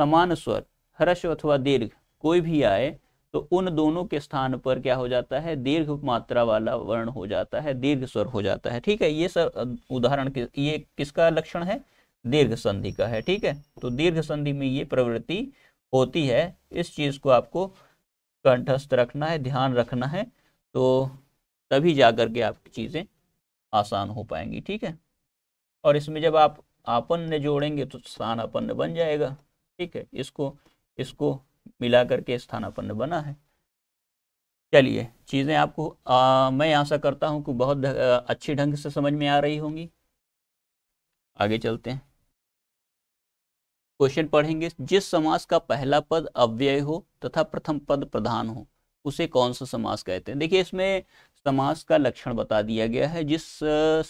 समान स्वर ह्रस्व अथवा दीर्घ कोई भी आए तो उन दोनों के स्थान पर क्या हो जाता है दीर्घ मात्रा वाला वर्ण हो जाता है दीर्घ स्वर हो जाता है ठीक है ये सर उदाहरण के ये किसका लक्षण है दीर्घ संधि का है ठीक है तो दीर्घ संधि में ये प्रवृत्ति होती है इस चीज को आपको कंठस्थ रखना है ध्यान रखना है तो तभी जा कर के आपकी चीज़ें आसान हो पाएंगी ठीक है और इसमें जब आप आपन ने जोड़ेंगे तो स्थानापन्न बन जाएगा ठीक है इसको इसको मिला करके स्थानापन्न बना है चलिए चीज़ें आपको आ, मैं आशा करता हूँ कि बहुत अच्छी ढंग से समझ में आ रही होंगी आगे चलते हैं क्वेश्चन पढ़ेंगे जिस समास का पहला पद अव्यय हो तथा प्रथम पद प्रधान हो उसे कौन सा समास कहते हैं देखिए इसमें समास का लक्षण बता दिया गया है जिस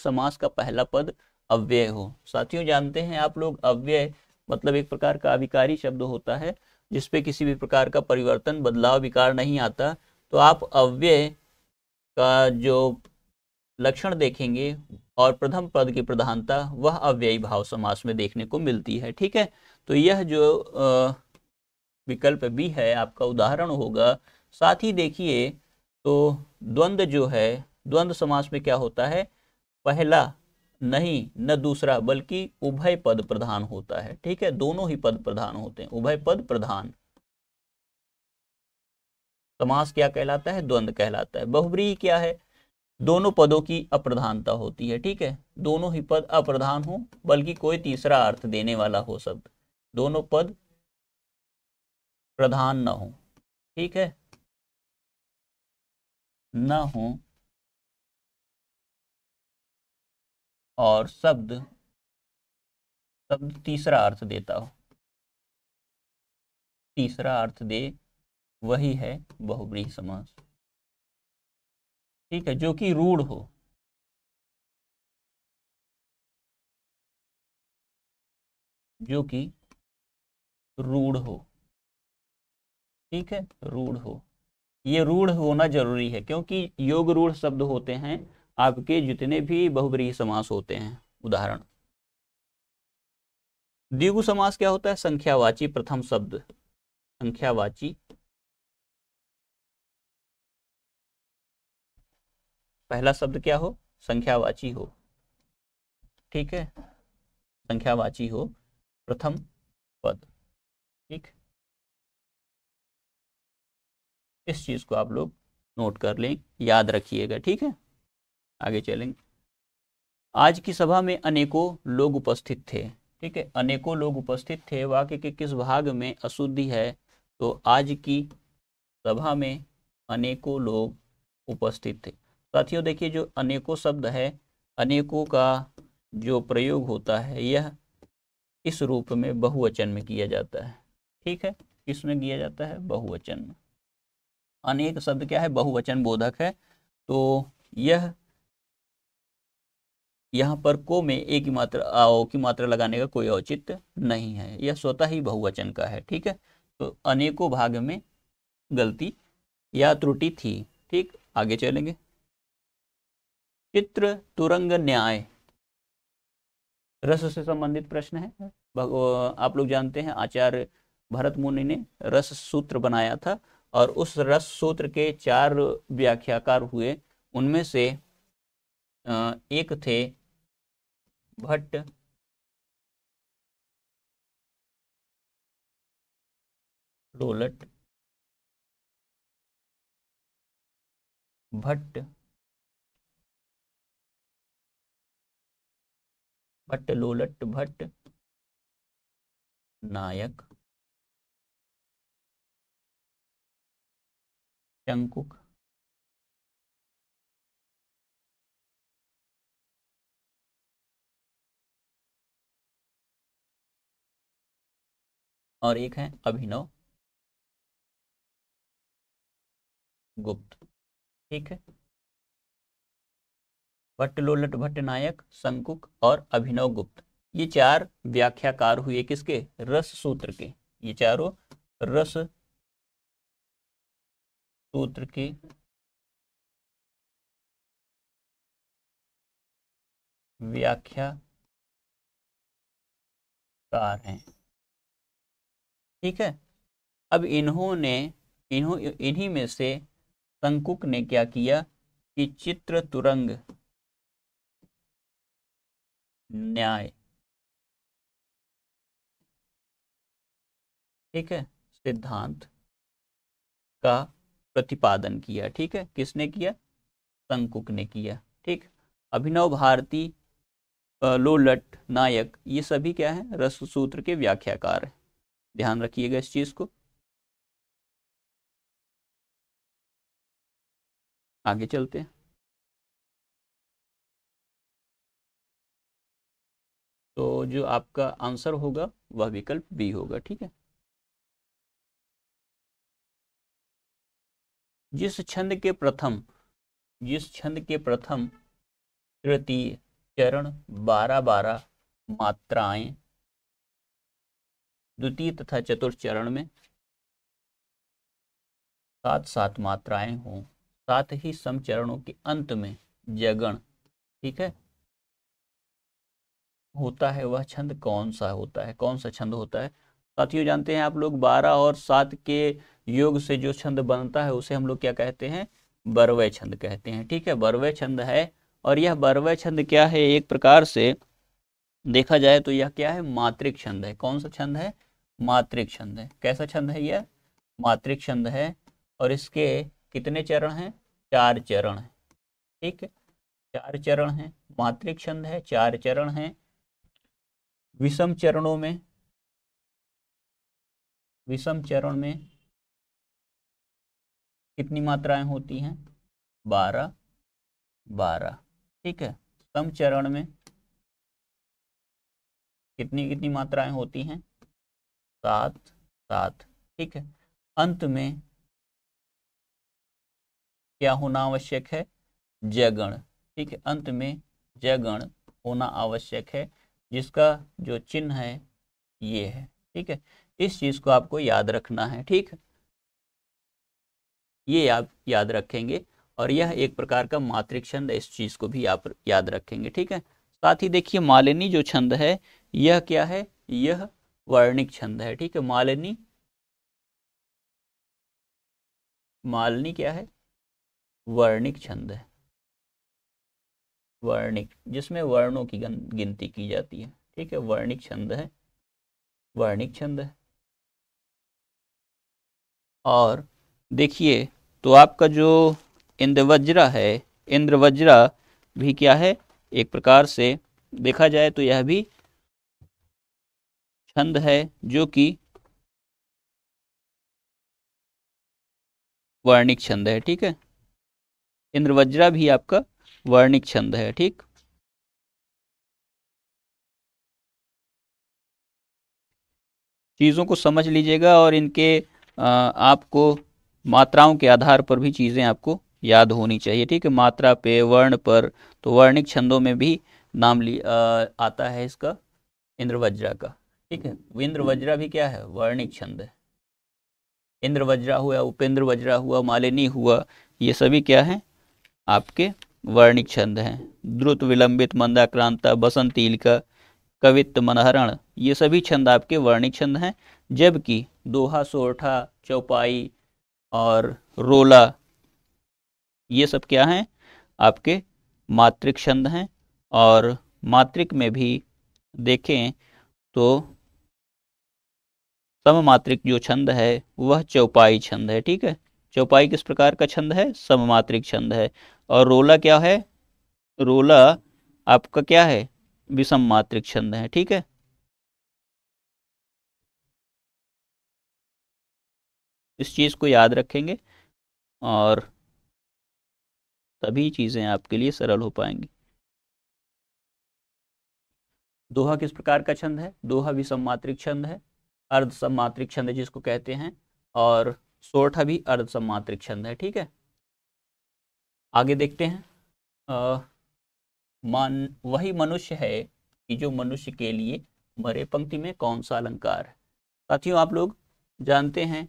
समास का पहला पद अव्यय हो साथियों जानते हैं आप लोग अव्यय मतलब एक प्रकार का अविकारी शब्द होता है जिसपे किसी भी प्रकार का परिवर्तन बदलाव विकार नहीं आता तो आप अव्यय का जो लक्षण देखेंगे और प्रथम पद की प्रधानता वह अव्ययी भाव समास में देखने को मिलती है ठीक है तो यह जो विकल्प भी है आपका उदाहरण होगा साथ ही देखिए तो द्वंद्व जो है द्वंद्व समास में क्या होता है पहला नहीं न दूसरा बल्कि उभय पद प्रधान होता है ठीक है दोनों ही पद प्रधान होते हैं उभय पद प्रधान समास क्या कहलाता है द्वंद कहलाता है बहुब्रीही क्या है दोनों पदों की अप्रधानता होती है ठीक है दोनों ही पद अप्रधान हो बल्कि कोई तीसरा अर्थ देने वाला हो शब्द दोनों पद प्रधान न हो ठीक है ना हो और शब्द शब्द तीसरा अर्थ देता हो तीसरा अर्थ दे वही है बहुब्रीह समास ठीक है जो कि रूढ़ हो जो कि रूढ़ हो ठीक है रूढ़ हो ये रूढ़ होना जरूरी है क्योंकि योग रूढ़ शब्द होते हैं आपके जितने भी बहुब्रीय समास होते हैं उदाहरण द्विगु समास क्या होता है संख्यावाची प्रथम शब्द संख्यावाची पहला शब्द क्या हो संख्यावाची हो ठीक है संख्यावाची हो प्रथम पद ठीक इस चीज़ को आप लोग नोट कर लें याद रखिएगा ठीक है आगे चलेंगे आज की सभा में अनेकों लोग उपस्थित थे ठीक है अनेकों लोग उपस्थित थे वाक्य के किस भाग में अशुद्धि है तो आज की सभा में अनेकों लोग उपस्थित थे साथियों देखिए जो अनेकों शब्द है अनेकों का जो प्रयोग होता है यह इस रूप में बहुवचन में किया जाता है ठीक है किस में किया जाता है बहुवचन में अनेक शब्द क्या है बहुवचन बोधक है तो यह यहाँ पर को में एक ही मात्रा आओ की मात्रा लगाने का कोई औचित्य नहीं है यह स्वतः ही बहुवचन का है ठीक है तो अनेकों भाग में गलती या त्रुटि थी ठीक आगे चलेंगे चित्र तुरंग न्याय रस से संबंधित प्रश्न है आप लोग जानते हैं आचार्य भरत मुनि ने रस सूत्र बनाया था और उस रस सूत्र के चार व्याख्याकार हुए उनमें से एक थे भट्ट डोलट भट्ट भट्ट लोलट भट्ट नायक jungkook और एक है अभिनव गुप्त ठीक है भट्ट लोलट भट्ट नायक शंकुक और अभिनव गुप्त ये चार व्याख्याकार हुए किसके रस सूत्र के ये चारों रस सूत्र की व्याख्या कार हैं ठीक है अब इन्होंने इन्हों इन्हीं में से संकुक ने क्या किया कि चित्र तुरंग न्याय ठीक है सिद्धांत का प्रतिपादन किया ठीक है किसने किया संकुक ने किया ठीक अभिनव भारती लोलट नायक ये सभी क्या है रस सूत्र के व्याख्याकार हैं ध्यान रखिएगा इस चीज को आगे चलते हैं तो जो आपका आंसर होगा वह विकल्प बी होगा ठीक है जिस छंद के प्रथम जिस छंद के प्रथम तृतीय चरण बारह बारह मात्राएं द्वितीय तथा चतुर्थ चरण में सात सात मात्राएं हों साथ ही चरणों के अंत में जगण ठीक है होता है वह छंद कौन सा होता है कौन सा छंद होता है साथियों जानते हैं आप लोग बारह और सात के योग से जो छंद बनता है उसे हम लोग क्या कहते हैं बरवय छंद कहते हैं ठीक है बरवे छंद है और यह बरवय छंद क्या है एक प्रकार से देखा जाए तो यह क्या है मात्रिक छंद है कौन सा छंद है मात्रिक छंद है कैसा छंद है यह मात्रिक छंद है और इसके कितने चरण हैं चार चरण हैं ठीक है चार चरण हैं मात्रिक छंद है चार चरण हैं विषम चरणों में विषम चरण में कितनी मात्राएं होती हैं बारह बारह ठीक है सम चरण में कितनी कितनी मात्राएं होती हैं सात सात ठीक है अंत में क्या होना आवश्यक है जगण ठीक है अंत में जगण होना आवश्यक है जिसका जो चिन्ह है ये है ठीक है इस चीज़ को आपको याद रखना है ठीक ये आप याद रखेंगे और यह एक प्रकार का मात्रिक छंद इस चीज़ को भी आप याद रखेंगे ठीक है साथ ही देखिए मालिनी जो छंद है यह क्या है यह वर्णिक छंद है ठीक है मालिनी मालिनी क्या है वर्णिक छंद है वर्णिक जिसमें वर्णों की गिनती की जाती है ठीक है वर्णिक छंद है वर्णिक छंद है और देखिए तो आपका जो इंद्रवज्रा है इंद्रवज्रा भी क्या है एक प्रकार से देखा जाए तो यह भी छंद है जो कि वर्णिक छंद है ठीक है इंद्रवज्रा भी आपका वर्णिक छंद है ठीक चीज़ों को समझ लीजिएगा और इनके आपको मात्राओं के आधार पर भी चीज़ें आपको याद होनी चाहिए ठीक है मात्रा पे वर्ण पर तो वर्णिक छंदों में भी नाम ली आ, आता है इसका इंद्रवज्रा का ठीक है इंद्र वज्रा भी क्या है वर्णिक छंद है इंद्र वज्रा हुआ उपेंद्र वज्रा हुआ मालिनी हुआ ये सभी क्या हैं आपके वर्णिक छंद हैं द्रुत विलंबित मंदाक्रांता बसंत का कवित्त मनहरण ये सभी छंद आपके वर्णिक छंद हैं जबकि दोहा सोरठा चौपाई और रोला ये सब क्या हैं आपके मात्रिक छंद हैं और मात्रिक में भी देखें तो सममात्रिक जो छंद है वह चौपाई छंद है ठीक है चौपाई किस प्रकार का छंद है सममात्रिक छंद है और रोला क्या है रोला आपका क्या है विषम मात्रिक छंद है ठीक है इस चीज़ को याद रखेंगे और तभी चीज़ें आपके लिए सरल हो पाएंगी दोहा किस प्रकार का छंद है दोहा भी सम्मात्रिक छंद है अर्ध सम्मात्रिक छंद जिसको कहते हैं और सोठा भी अर्ध सम्मात्रिक छंद है ठीक है आगे देखते हैं आ, मन वही मनुष्य है कि जो मनुष्य के लिए मरे पंक्ति में कौन सा अलंकार है साथियों आप लोग जानते हैं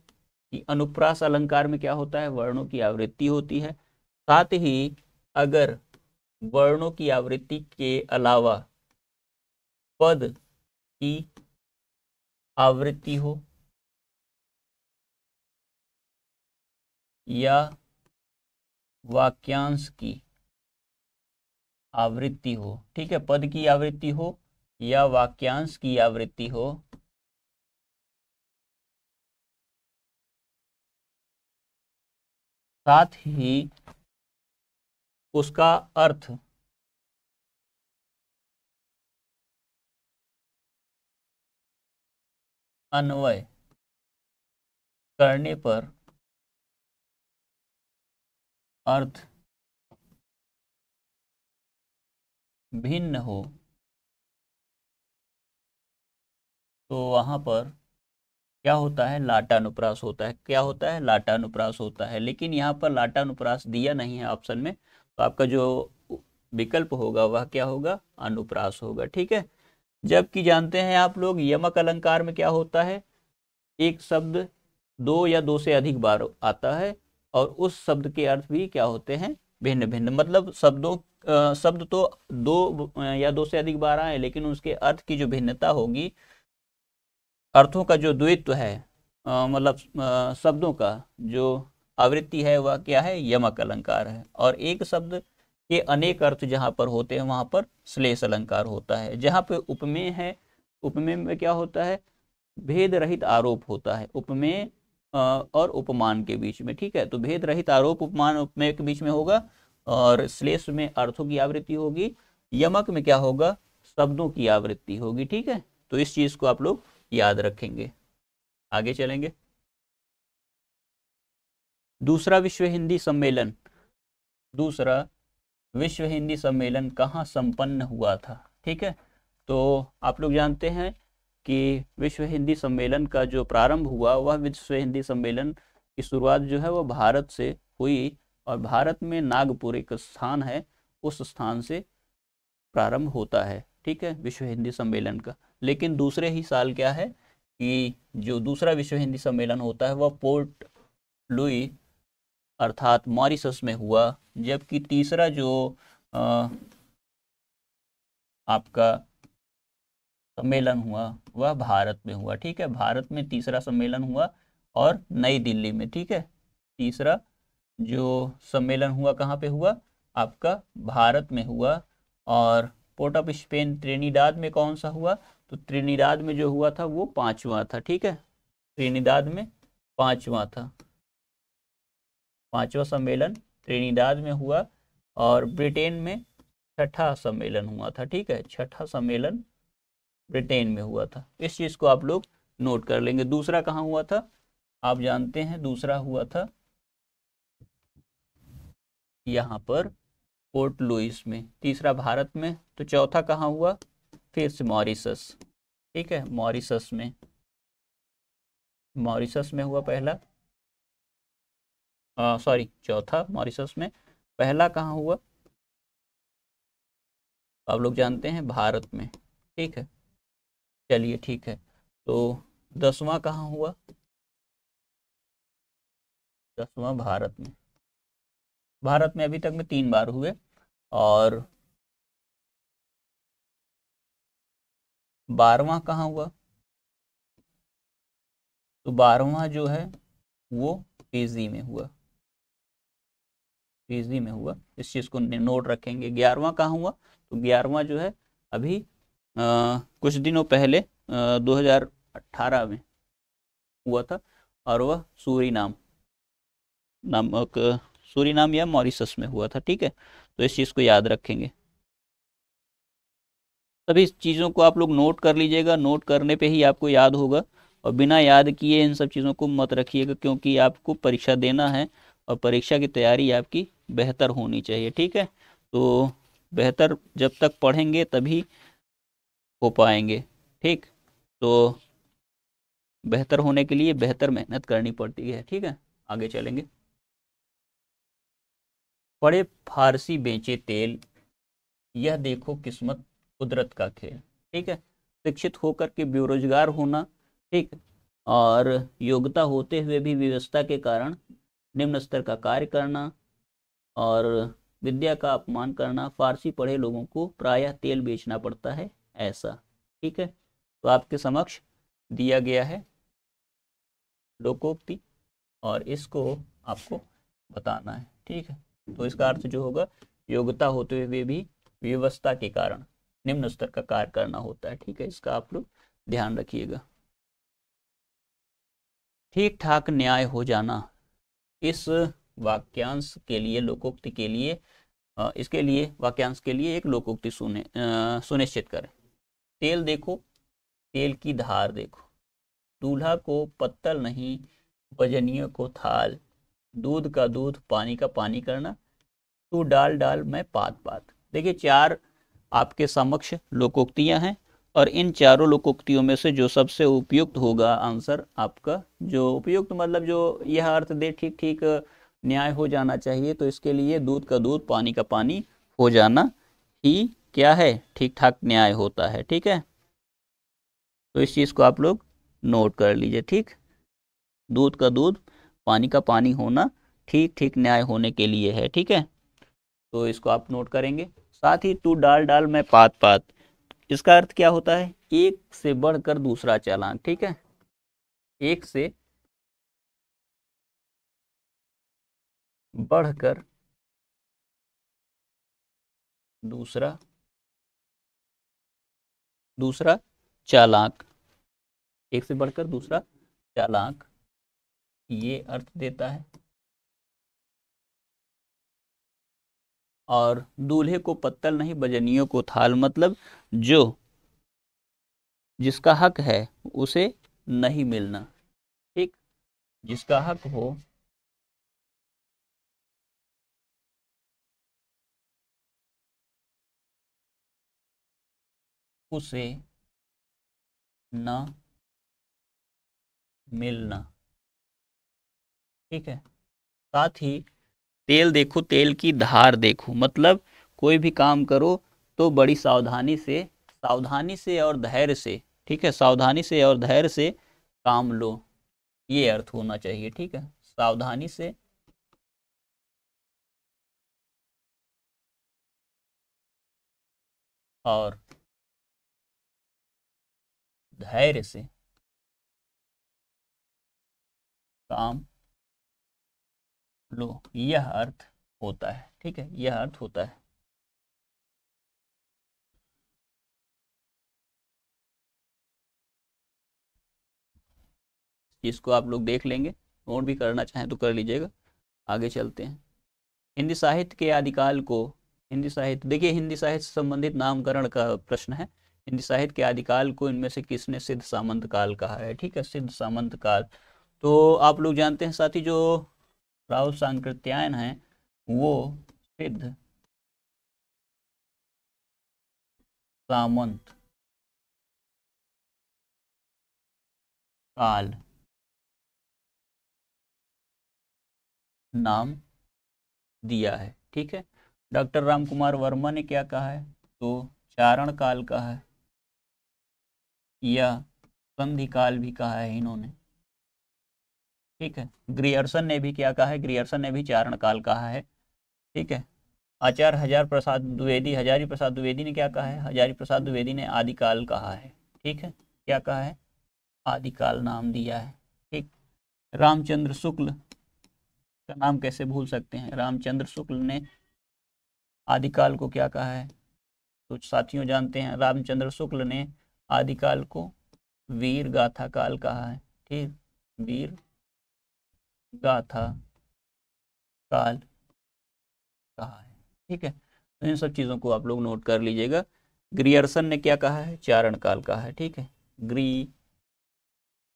कि अनुप्रास अलंकार में क्या होता है वर्णों की आवृत्ति होती है साथ ही अगर वर्णों की आवृत्ति के अलावा पद की आवृत्ति हो या वाक्यांश की आवृत्ति हो ठीक है पद की आवृत्ति हो या वाक्यांश की आवृत्ति हो साथ ही उसका अर्थ अन्वय करने पर अर्थ भिन्न हो तो वहां पर क्या होता है लाटानुप्रास होता है क्या होता है लाटानुप्रास होता है लेकिन यहाँ पर लाटानुप्रास दिया नहीं है ऑप्शन में तो आपका जो विकल्प होगा वह क्या होगा अनुप्रास होगा ठीक है जबकि जानते हैं आप लोग यमक अलंकार में क्या होता है एक शब्द दो या दो से अधिक बार आता है और उस शब्द के अर्थ भी क्या होते हैं भिन्न भिन्न मतलब शब्दों शब्द तो दो या दो से अधिक बार आए लेकिन उसके अर्थ की जो भिन्नता होगी अर्थों का जो द्वित्व है मतलब शब्दों का जो आवृत्ति है वह क्या है यमक अलंकार है और एक शब्द के अनेक अर्थ जहाँ पर होते हैं वहाँ पर श्लेष अलंकार होता है जहाँ पर उपमेय है उपमेय में क्या होता है भेद रहित आरोप होता है उपमेय और उपमान के बीच में ठीक है तो भेद रहित आरोप उपमान उपमेय के बीच में होगा और श्लेष में अर्थों की आवृत्ति होगी यमक में क्या होगा शब्दों की आवृत्ति होगी ठीक है तो इस चीज को आप लोग याद रखेंगे आगे चलेंगे दूसरा विश्व हिंदी सम्मेलन दूसरा विश्व हिंदी सम्मेलन कहाँ संपन्न हुआ था ठीक है तो आप लोग जानते हैं कि विश्व हिंदी सम्मेलन का जो प्रारंभ हुआ वह विश्व हिंदी सम्मेलन की शुरुआत जो है वह भारत से हुई और भारत में नागपुर एक स्थान है उस स्थान से प्रारंभ होता है ठीक है विश्व हिंदी सम्मेलन का लेकिन दूसरे ही साल क्या है कि जो दूसरा विश्व हिंदी सम्मेलन होता है वह पोर्ट लुई अर्थात मॉरिसस में हुआ जबकि तीसरा जो आ, आपका सम्मेलन हुआ वह भारत में हुआ ठीक है भारत में तीसरा सम्मेलन हुआ और नई दिल्ली में ठीक है तीसरा जो सम्मेलन हुआ कहाँ पे हुआ आपका भारत में हुआ और पोर्ट ऑफ स्पेन त्रिनिदाद में कौन सा हुआ तो त्रिनिदाद में जो हुआ था वो पांचवा था ठीक है त्रिनिदाद में पांचवा था पांचवा सम्मेलन त्रिनिदाद में हुआ और ब्रिटेन में छठा सम्मेलन हुआ था ठीक है छठा सम्मेलन ब्रिटेन में हुआ था इस चीज़ को आप लोग नोट कर लेंगे दूसरा कहाँ हुआ था आप जानते हैं दूसरा हुआ था यहाँ पर पोर्ट लुइस में तीसरा भारत में तो चौथा कहाँ हुआ फिर से मॉरिसस ठीक है मॉरिसस में मॉरिसस में हुआ पहला सॉरी चौथा मॉरिसस में पहला कहाँ हुआ आप लोग जानते हैं भारत में ठीक है चलिए ठीक है तो दसवां कहाँ हुआ दसवां भारत में भारत में अभी तक में तीन बार हुए और बारवा कहाँ हुआ तो बारवा जो है वो पीजी में हुआ पीजी में हुआ इस चीज़ को नोट रखेंगे ग्यारहवा कहाँ हुआ तो ग्यारहवा जो है अभी कुछ दिनों पहले आ, 2018 में हुआ था और वह सूरी नाम नामक नाम या मॉरिसस में हुआ था ठीक है तो इस चीज़ को याद रखेंगे सभी चीज़ों को आप लोग नोट कर लीजिएगा नोट करने पे ही आपको याद होगा और बिना याद किए इन सब चीज़ों को मत रखिएगा क्योंकि आपको परीक्षा देना है और परीक्षा की तैयारी आपकी बेहतर होनी चाहिए ठीक है तो बेहतर जब तक पढ़ेंगे तभी हो पाएंगे ठीक तो बेहतर होने के लिए बेहतर मेहनत करनी पड़ती है ठीक है आगे चलेंगे पड़े फारसी बेचे तेल यह देखो किस्मत कुदरत का खेल ठीक है शिक्षित होकर के बेरोजगार होना ठीक और योग्यता होते हुए भी व्यवस्था के कारण निम्न स्तर का कार्य करना और विद्या का अपमान करना फारसी पढ़े लोगों को प्रायः तेल बेचना पड़ता है ऐसा ठीक है तो आपके समक्ष दिया गया है लोकोक्ति और इसको आपको बताना है ठीक है तो इसका अर्थ जो होगा योग्यता होते हुए भी व्यवस्था के कारण निम्न स्तर का कार्य करना होता है ठीक है इसका आप लोग ध्यान रखिएगा ठीक ठाक न्याय हो जाना इस वाक्यांश के लिए लोकोक्ति के लिए इसके लिए वाक्यांश के लिए एक लोकोक्ति सुने सुनिश्चित करें तेल देखो तेल की धार देखो दूल्हा को पत्तल नहीं वजनीय को थाल दूध का दूध पानी का पानी करना तू डाल डाल मैं पात पात देखिए चार आपके समक्ष लोकोक्तियां हैं और इन चारों लोकोक्तियों में से जो सबसे उपयुक्त होगा आंसर आपका जो उपयुक्त मतलब जो यह अर्थ दे ठीक ठीक न्याय हो जाना चाहिए तो इसके लिए दूध का दूध पानी का पानी हो जाना ही क्या है ठीक ठाक न्याय होता है ठीक है तो इस चीज़ को आप लोग नोट कर लीजिए ठीक दूध का दूध पानी का पानी होना ठीक ठीक न्याय होने के लिए है ठीक है तो इसको आप नोट करेंगे साथ ही तू डाल डाल मैं पात पात इसका अर्थ क्या होता है एक से बढ़कर दूसरा चालान ठीक है एक से बढ़कर दूसरा दूसरा चालाक एक से बढ़कर दूसरा चालाक ये अर्थ देता है और दूल्हे को पत्तल नहीं बजनियों को थाल मतलब जो जिसका हक है उसे नहीं मिलना ठीक जिसका हक हो उसे न मिलना ठीक है साथ ही तेल देखो तेल की धार देखो मतलब कोई भी काम करो तो बड़ी सावधानी से सावधानी से और धैर्य से ठीक है सावधानी से और धैर्य से काम लो ये अर्थ होना चाहिए ठीक है सावधानी से और धैर्य से काम लो यह अर्थ होता है ठीक है यह अर्थ होता है इसको आप लोग देख लेंगे नोट भी करना चाहें तो कर लीजिएगा आगे चलते हैं हिंदी साहित्य के आदिकाल को हिंदी साहित्य देखिए हिंदी साहित्य से संबंधित नामकरण का प्रश्न है हिंदी साहित्य के आदिकाल को इनमें से किसने सिद्ध सामंत काल कहा है ठीक है सिद्ध सामंत काल तो आप लोग जानते हैं साथी जो राव सांकृत्यायन है वो सिद्ध सामंत काल नाम दिया है ठीक है डॉक्टर राम कुमार वर्मा ने क्या कहा है तो चारण काल कहा है या संधिकाल भी कहा है इन्होंने ठीक है ग्रियर्सन ने भी क्या कहा है ग्रियर्सन ने भी चारण काल कहा है ठीक है आचार्य हजार प्रसाद द्विवेदी हजारी प्रसाद द्विवेदी ने क्या कहा है हजारी प्रसाद द्विवेदी ने आदिकाल कहा है ठीक है क्या कहा है आदिकाल नाम दिया है ठीक रामचंद्र शुक्ल का नाम कैसे भूल सकते हैं रामचंद्र शुक्ल ने आदिकाल को क्या कहा है कुछ साथियों जानते हैं रामचंद्र शुक्ल ने आदिकाल को वीर गाथा काल कहा है ठीक वीर गाथा काल कहा है ठीक है तो इन सब चीज़ों को आप लोग नोट कर लीजिएगा ग्रियर्सन ने क्या कहा है चारण काल कहा है ठीक है ग्री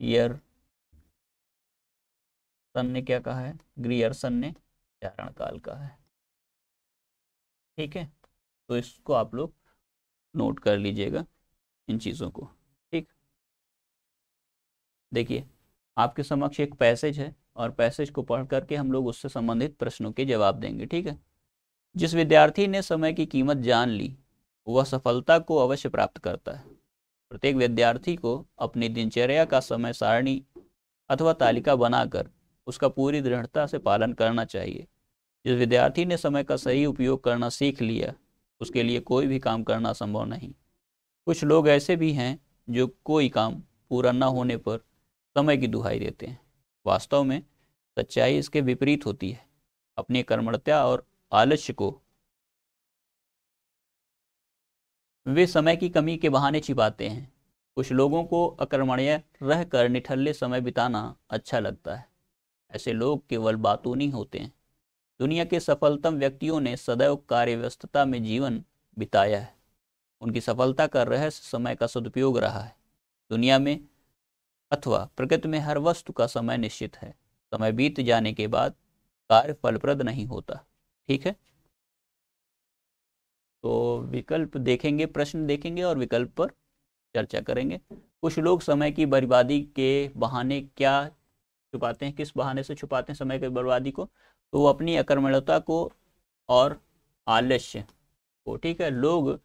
यर सन ने क्या कहा है ग्रियर्सन ने चारण काल कहा है ठीक है तो इसको आप लोग नोट कर लीजिएगा इन चीज़ों को ठीक देखिए आपके समक्ष एक पैसेज है और पैसेज को पढ़ करके हम लोग उससे संबंधित प्रश्नों के जवाब देंगे ठीक है जिस विद्यार्थी ने समय की कीमत जान ली वह सफलता को अवश्य प्राप्त करता है प्रत्येक विद्यार्थी को अपनी दिनचर्या का समय सारणी अथवा तालिका बनाकर उसका पूरी दृढ़ता से पालन करना चाहिए जिस विद्यार्थी ने समय का सही उपयोग करना सीख लिया उसके लिए कोई भी काम करना संभव नहीं कुछ लोग ऐसे भी हैं जो कोई काम पूरा न होने पर समय की दुहाई देते हैं वास्तव में सच्चाई इसके विपरीत होती है अपनी कर्मणता और आलस्य को वे समय की कमी के बहाने छिपाते हैं कुछ लोगों को अकर्मण्य रहकर निठल्ले समय बिताना अच्छा लगता है ऐसे लोग केवल बातूनी होते हैं दुनिया के सफलतम व्यक्तियों ने सदैव कार्य व्यस्तता में जीवन बिताया है उनकी सफलता का रहस्य समय का सदुपयोग रहा है दुनिया में अथवा प्रकृति में हर वस्तु का समय निश्चित है समय बीत जाने के बाद कार्य फलप्रद नहीं होता ठीक है तो विकल्प देखेंगे प्रश्न देखेंगे और विकल्प पर चर्चा करेंगे कुछ लोग समय की बर्बादी के बहाने क्या छुपाते हैं किस बहाने से छुपाते हैं समय की बर्बादी को तो वो अपनी अकर्मणता को और आलस्य को ठीक है लोग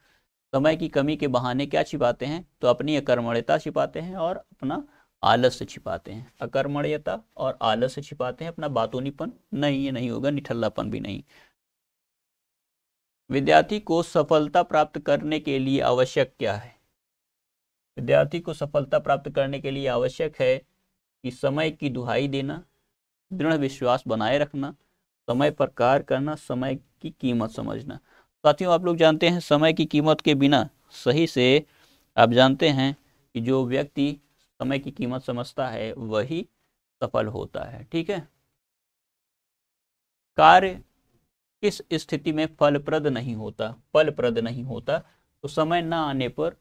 समय की कमी के बहाने क्या छिपाते हैं तो अपनी अकर्मण्यता छिपाते हैं और अपना आलस्य छिपाते हैं अकर्मण्यता और आलस्य छिपाते हैं अपना बातूनीपन नहीं ये नहीं होगा निठल्लापन भी नहीं विद्यार्थी को सफलता प्राप्त करने के लिए आवश्यक क्या है विद्यार्थी को सफलता प्राप्त करने के लिए आवश्यक है कि समय की दुहाई देना दृढ़ विश्वास बनाए रखना समय पर कार्य करना समय की कीमत समझना साथियों आप लोग जानते हैं समय की कीमत के बिना सही से आप जानते हैं कि जो व्यक्ति समय की कीमत समझता है वही सफल होता है ठीक है कार्य किस स्थिति में फलप्रद नहीं होता फलप्रद नहीं होता तो समय ना आने पर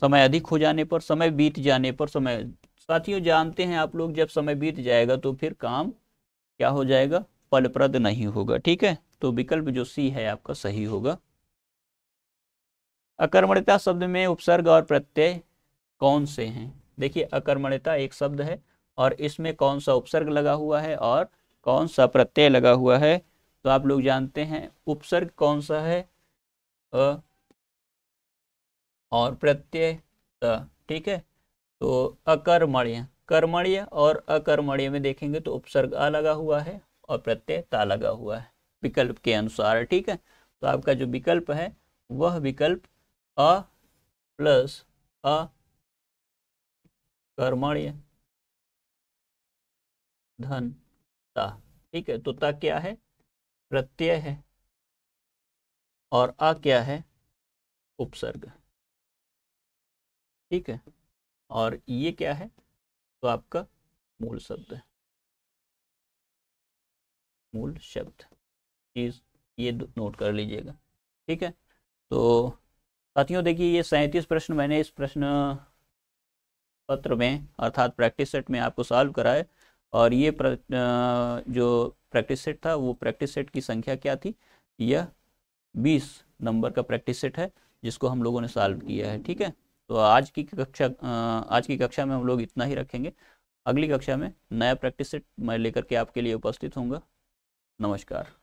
समय अधिक हो जाने पर समय बीत जाने पर समय साथियों जानते हैं आप लोग जब समय बीत जाएगा तो फिर काम क्या हो जाएगा फलप्रद नहीं होगा ठीक है तो विकल्प जो सी है आपका सही होगा अकर्मण्यता शब्द में उपसर्ग और प्रत्यय कौन से हैं देखिए अकर्मण्यता एक शब्द है और इसमें कौन सा उपसर्ग लगा हुआ है और कौन सा प्रत्यय लगा हुआ है तो आप लोग जानते हैं उपसर्ग कौन सा है अ और प्रत्यय त ठीक है तो अकर्मण्य कर्मण्य और अकर्मण्य में देखेंगे तो उपसर्ग अ लगा हुआ है और प्रत्यय ता लगा हुआ है विकल्प के अनुसार ठीक है तो आपका जो विकल्प है वह विकल्प अ प्लस अ कर्मण्य धन ता ठीक है तो ता क्या है प्रत्यय है और अ क्या है उपसर्ग ठीक है और ये क्या है तो आपका मूल शब्द है मूल शब्द चीज़ ये नोट कर लीजिएगा ठीक है तो साथियों देखिए ये सैंतीस प्रश्न मैंने इस प्रश्न पत्र में अर्थात प्रैक्टिस सेट में आपको सॉल्व कराए और ये प्र, जो प्रैक्टिस सेट था वो प्रैक्टिस सेट की संख्या क्या थी यह बीस नंबर का प्रैक्टिस सेट है जिसको हम लोगों ने सॉल्व किया है ठीक है तो आज की कक्षा आज की कक्षा में हम लोग इतना ही रखेंगे अगली कक्षा में नया प्रैक्टिस सेट मैं लेकर के आपके लिए उपस्थित होंगे नमस्कार